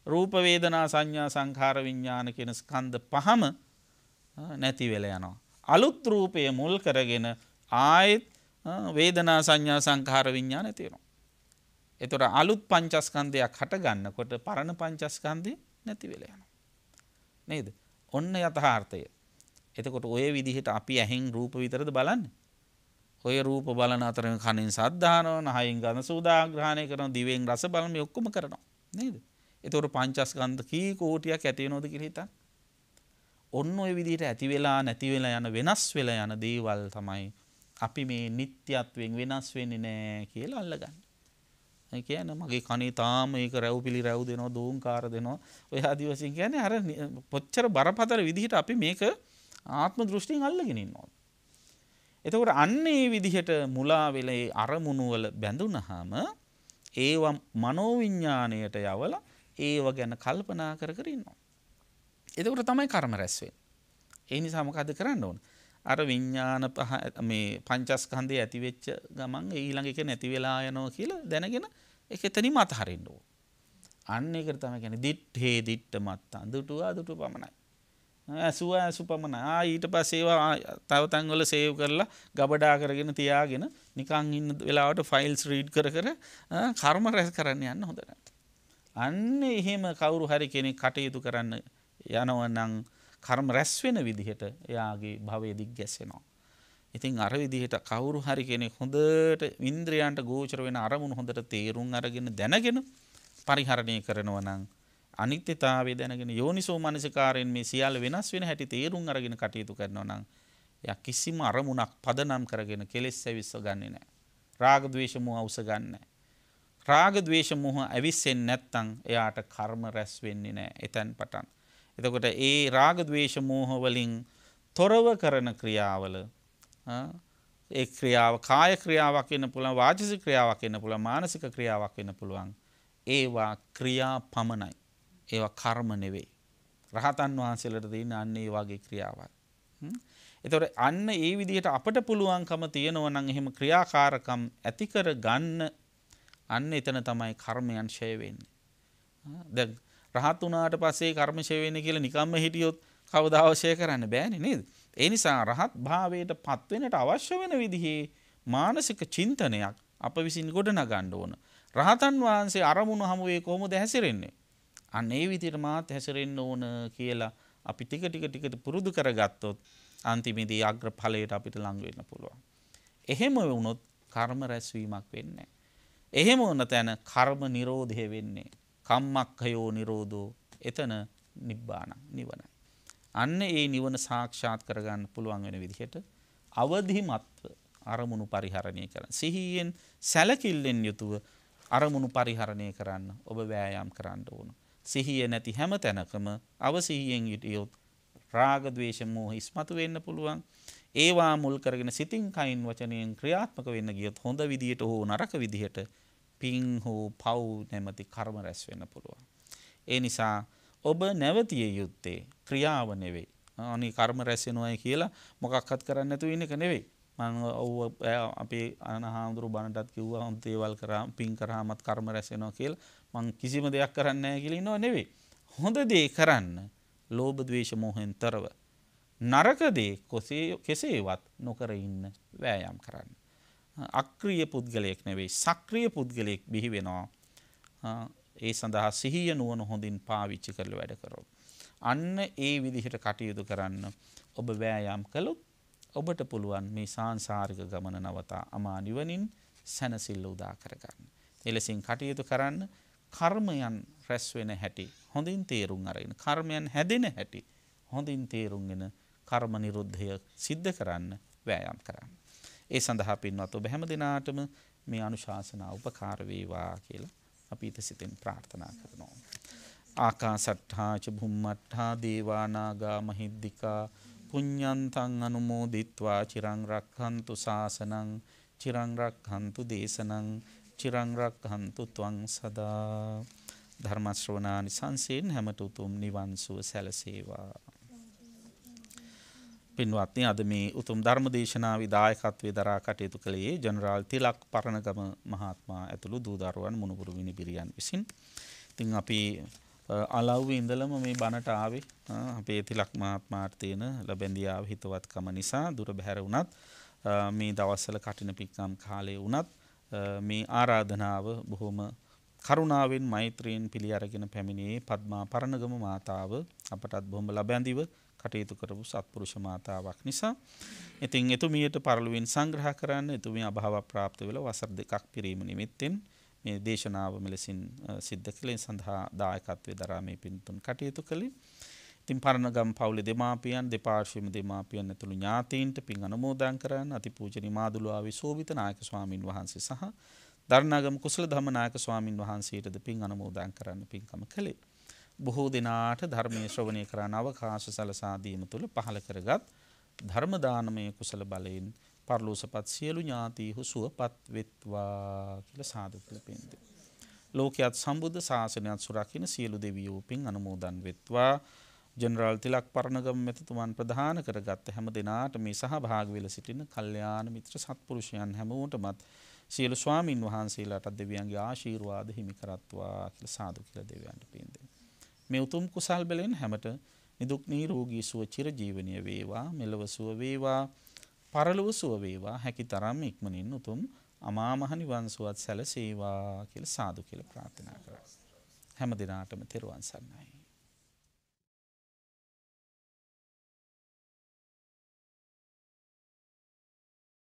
රූපවේදනා සංඥා සංකාර විඤ්ඥාන කෙන ස්කන්ද පහම නැතිවෙල යනවා. අලුත් රූපය මුල් කරගෙන ආයෙත් වේදනා සංඥා සංකාර විඤ්ඥා නැතිවෙනවා. එතොට අලුත් පංචස්කන්දයක් හටගන්න කොට පරණ පංචස්කන්දී නැතිවෙල යන. නේද ඔන්න යථහාර්ථය. එතකොට ඔය විදිහට අපි ඇහෙන් රූප විතරද බලන්න. ඔය රූප බලන අතරම කනින් සද්ධානවන හයින් ගන සූදාග්‍රහණය කරන දිවෙන් රස බලම ඔක්කොම කරනවා නේද. එතකොට පංචස්කන්ධ කී කෝටියක් ඇති වෙනවද කියලා හිතන්න. ඔන්න ඔය විදිහට ඇති වෙලා නැති වෙලා යන වෙනස් වෙලා යන දේවල් තමයි අපි මේ නිත්‍යත්වයෙන් වෙනස් වෙන්නේ නැහැ කියලා අල්ලගන්නේ. ඒ කියන්නේ මගේ කනේ තාම ඒක රැව් පිළි රැව් දෙනවා, දෝංකාර දෙනවා. ඔය ආදිවාසීන් කියන්නේ අර පොච්චර බරපතල විදිහට අපි මේක ආත්ම දෘෂ්ටියෙන් අල්ලගෙන ඉන්නවා. එතකොට අන්න ඒ විදිහට මුලා වෙලේ අරමුණු වල බැඳුනහම ඒව මනෝවිඤ්ඤාණයට යවලා ඒව ගැන කල්පනා කර කර ඉන්නවා. එතකොට තමයි කර්ම රැස් වෙන්නේ. ඒ නිසා මොකද කරන්න ඕන? අර විඤ්ඤාණ පහ මේ පංචස්කන්ධය ඇති වෙච්ච ගමන් ඊළඟ එක නැති වෙලා යනවා කියලා දැනගෙන ඒක එතනින්ම අතහරින්න ඕන. අන්න ඒකට තමයි කියන්නේ දිත්තේ දිත්ත මත්තා දුටුවා දුටු පමණයි. ඇසුව ඇසු පමණ ආ ඊට පස්සේ ඒවා තව තැන් වල සේව් කරලා ගබඩා කරගෙන තියාගෙන නිකන් ඉන්න වෙලාවට ෆයිල්ස් රීඩ් කර කර කර්ම රැස් කරන්න යන්න හොඳ නැහැ. අන්න එහෙම කවුරු හරි කෙනෙක් කටයුතු කරන්න යනවනං කර්ම රැස්වෙන විදිහට එයාගේ භවයදික් ගැස්සෙනවා. ඉතින් අර විදිහට කවුරු හරි කෙනෙක් හොඳට ඉන්ද්‍රයන්ට ගෝචර වෙන අරමුණ හොඳට තේරුම් අරගෙන දැනගෙන පරිහරණය කරනවනං අනිත්‍යතාවේ දැනගෙන යෝනිසෝ මනසිකාරයෙන් මේ සියල්ල වෙනස් වෙන හැටි තේරුම් අරගෙන කටයුතු කරනවා නම් එයා කිසිම අරමුණක් පදනම් කරගෙන කෙලෙස් ඇවිස්ස ගන්නේ නැහැ. රාග ද්වේෂ මොහ උස ගන්නෑ. රාග ద్వේෂ මෝහ ඇවිස්සෙන්නේ නැත්නම් එයාට කර්ම රැස් වෙන්නේ නැහැ එතෙන් පටන්. එතකොට ඒ රාග ద్వේෂ මෝහ වලින් තොරව කරන ක්‍රියාවල ඒ ක්‍රියාව කාය ක්‍රියාවක් වෙන්න පුළුවන් වාචික ක්‍රියාවක් වෙන්න පුළුවන් මානසික ක්‍රියාවක් වෙන්න පුළුවන් ඒවා ක්‍රියා පමණයි ඒවා කර්ම නෙවෙයි රහතන් වහන්සේලට තියෙන අන්න ඒ වගේ ක්‍රියාවල් එතකොට අන්න ඒ විදිහට අපට පුළුවන්කම තියෙනවා නම් එහෙම ක්‍රියාකාරකම් ඇති කර ගන්න අන්න එතන තමයි කර්මයන් ෂය වෙන්නේ. දැන් රහත් වුණාට පස්සේ කර්ම ෂය වෙන්නේ කියලා නිකම්ම හිටියොත් කවදාව ෂය කරන්න බෑනේ නේද? ඒ නිසා රහත් භාවයට පත් වෙන්නට අවශ්‍ය වෙන විදිහේ මානසික චින්තනයක් අප විසින් ගොඩනගන්න ඕන. රහතන් වහන්සේ අරමුණු හමුවේ කොහොමද හැසිරෙන්නේ? අන්න ඒ විදිහට මාත් හැසිරෙන්න ඕන කියලා අපි ටික ටික ටික පුරුදු කරගත්තොත් අන්තිමේදී අග්‍රඵලයට අපිට ලඟ වෙන්න පුළුවන්. එහෙම වුණොත් කර්ම රැස්වීමක් වෙන්නේ නැහැ. එහෙම ඕන තැන කර්ම නිරෝධය වෙන්නේ. කම්මක්කයෝ නිරෝධෝ එතන නිබ්බාන නිවනයි. අන්න ඒ නිවන සාක්ෂාත් කරගන්න පුළුවන් වෙන විදිහට අවධිමත්ව අරමුණු පරිහරණය කරන්න. සිහියෙන් සැලකිල්ලෙන් යුතුව අරමුණු පරිහරණය කරන්න ඔබ වෑයම් කරන්න ඕන. සිහිය නැති හැම තැනකම අවසිහියෙන් යුටියොත් රාගදවේශ මෝහ ඉස්මතු වෙන්න පුළුවන්. ඒවා මුල් කරගෙන සිතින් කයින් වචනයෙන් ක්‍රියාත්මක වෙන්න ගියොත් හොඳ විදිහට හෝ නරක විදිහට පින් හෝ පව් නැමති කර්ම රැස් වෙන්න පුළුවන්. ඒ නිසා ඔබ නැවතිය යුත්තේ ක්‍රියාව නෙවෙයි. අනි කර්ම රැස්සෙනවායි කියලා මොකක්හත් කරන්න ඇතු ඉන්න එක නෙවෙයි. මං ඔව අපේ අන හාමුදුරු බණටත් කිව්වා උන්තේවල් කරම් පින් කරහමත් කර්ම රැසෙනවා කියල් මං කිසිම දෙයක් කරන්න ඇකිලි නො නෙවේ. හොඳ දේ කරන්න ලෝබ දවේශමෝහෙන් තරව. නරකදේ කොසේ කෙසේවත් නොකර ඉන්න වෑයම් කරන්න. අක්‍රීය පුද්ගලයෙක් නෙවෙයි සක්‍රිය පුද්ගලයෙක් බිහි වෙනවා ඒ සඳහා සිහිය නුවණ හොඳින් පාවිච්චි කරලා වැඩ කරොත් අන්න ඒ විදිහට කටයුතු කරන්න ඔබ වෑයම් කළොත් ඔබට පුළුවන් මේ සාංසාරික ගමන නවතා අමා නිවනින් සැනසෙල්ල උදා කරගන්න. එලෙසින් කටයුතු කරන්න කර්මයන් රැස් වෙන හැටි හොඳින් තේරුම් අරගෙන කර්මයන් හැදෙන හැටි හොඳින් තේරුම්ගෙන කර්ම නිරුද්ධය සිද්ධ කරන්න වෑයම් කරන්න. ඒ සඳහා පින්වත් ඔබ හැම දිනාටම මේ අනුශාසනා උපකාර වේවා කියලා අපි ඊට සිතින් ප්‍රාර්ථනා කරනවා. ආකාසට්ඨා ච භුම්මට්ඨා දේවානාගා මහිද්దికා පුඤ්ඤන්තං අනුමෝදිත්වා චිරං රක්ඛන්තු සාසනං චිරං රක්ඛන්තු දේශනං චිරං රක්ඛන්තු ත්වං සදා ධර්ම ශ්‍රවණානි සංසයෙන් හැමතුතුම් නිවන් සුව සැලසේවා පින්වත්නි අද මේ උතුම් ධර්ම දේශනා විදායකත්වය දරා කටයුතු කළේ ජනරාල් තිලක් පරණගම මහත්මා ඇතුළු දූදරුවන් මුණුපුරු විනිපිරියන් විසින්. ඉතින් අපි අලව්ව ඉඳලම මේ බණට ආවේ අපේ තිලක් මහත්මාට තියෙන ලැබෙන්දියාව හිතවත්කම නිසා දුර බැහැර වුණත් මේ දවස්වල කටින පික්කම් කාලේ වුණත් මේ ආරාධනාව බොහොම කරුණාවෙන් මෛත්‍රීන් පිළි අරගෙන පැමිණියේ පද්මා පරණගම මාතාව අපටත් බොහොම ලබැඳිව කටයුතු කරපු සත්පුරුෂ මාතාවක් නිසා. ඉතින් එතුමියට පරලුවෙන් සංග්‍රහ කරන්න එතුමිය අභාව ප්‍රාප්ත වෙල වසර දෙකක් පිරීම නිමිත්තෙන් මේ දේශනාව මෙලෙසින් සිද්ධ කළේ සඳහා දායකත්වය දරා මේ පින්තුන් කටයුතු කළේ. ඉතින් පරණගම් පවුලේ දෙමාපියන් දෙපාර්ශ්වයේම දෙමාපියන් ඇතුළු ඥාතීන්ට පින් අනුමෝදන් කරන්න අතිපූජනීය මාදුලාවේ සෝවිත නායක ස්වාමින් වහන්සේ සහ දරණගම් කුසල ධම්ම නායක ස්වාමින් වහන්සේටද පින් අනුමෝදන් කරන්න පින්කම කළේ. බොහෝ දෙනාට ධර්මයේ ශ්‍රවණය කරන්න අවකාශ සලසා දීම තුළ පහළ කරගත් ධර්ම දානමය කුසල බලයෙන් පරලෝසපත් සියලු ඥාතීහු සුවපත් වෙත්වා කියලා සාදු කියලා පෙන්ද. ලෝකයේත් සම්බුද්ධ ශාසනයත් සුරකින්න සියලු දෙවියෝ පින් අනුමෝදන් වෙත්වා. ජෙනරාල් තිලක් පරණගම් මෙතුමන් ප්‍රධාන කරගත් හැම දිනාට මේ සහභාගී වෙලා සිටින කල්යාණ මිත්‍ර සත්පුරුෂයන් හැමෝටමත් සියලු ස්වාමින් වහන්සේලාට දෙවියන්ගේ ආශිර්වාද හිමි කරත්වා කියලා සාදු කියලා දෙවියන්ට පින් දෙන්න. මේ උතුම් කුසල් බලෙන් හැමට නිදුක් නිරෝගී සුව චිරජීවනය වේවා මෙලව සුව වේවා පරලොව සුව වේවා හැකිතරම් ඉක්මනින් උතුම් අමා මහ නිවන් සුවත් සැලසේවා කියලා සාදු කියලා ප්‍රාර්ථනා කරා හැම දිනාටම තෙරුවන් සරණයි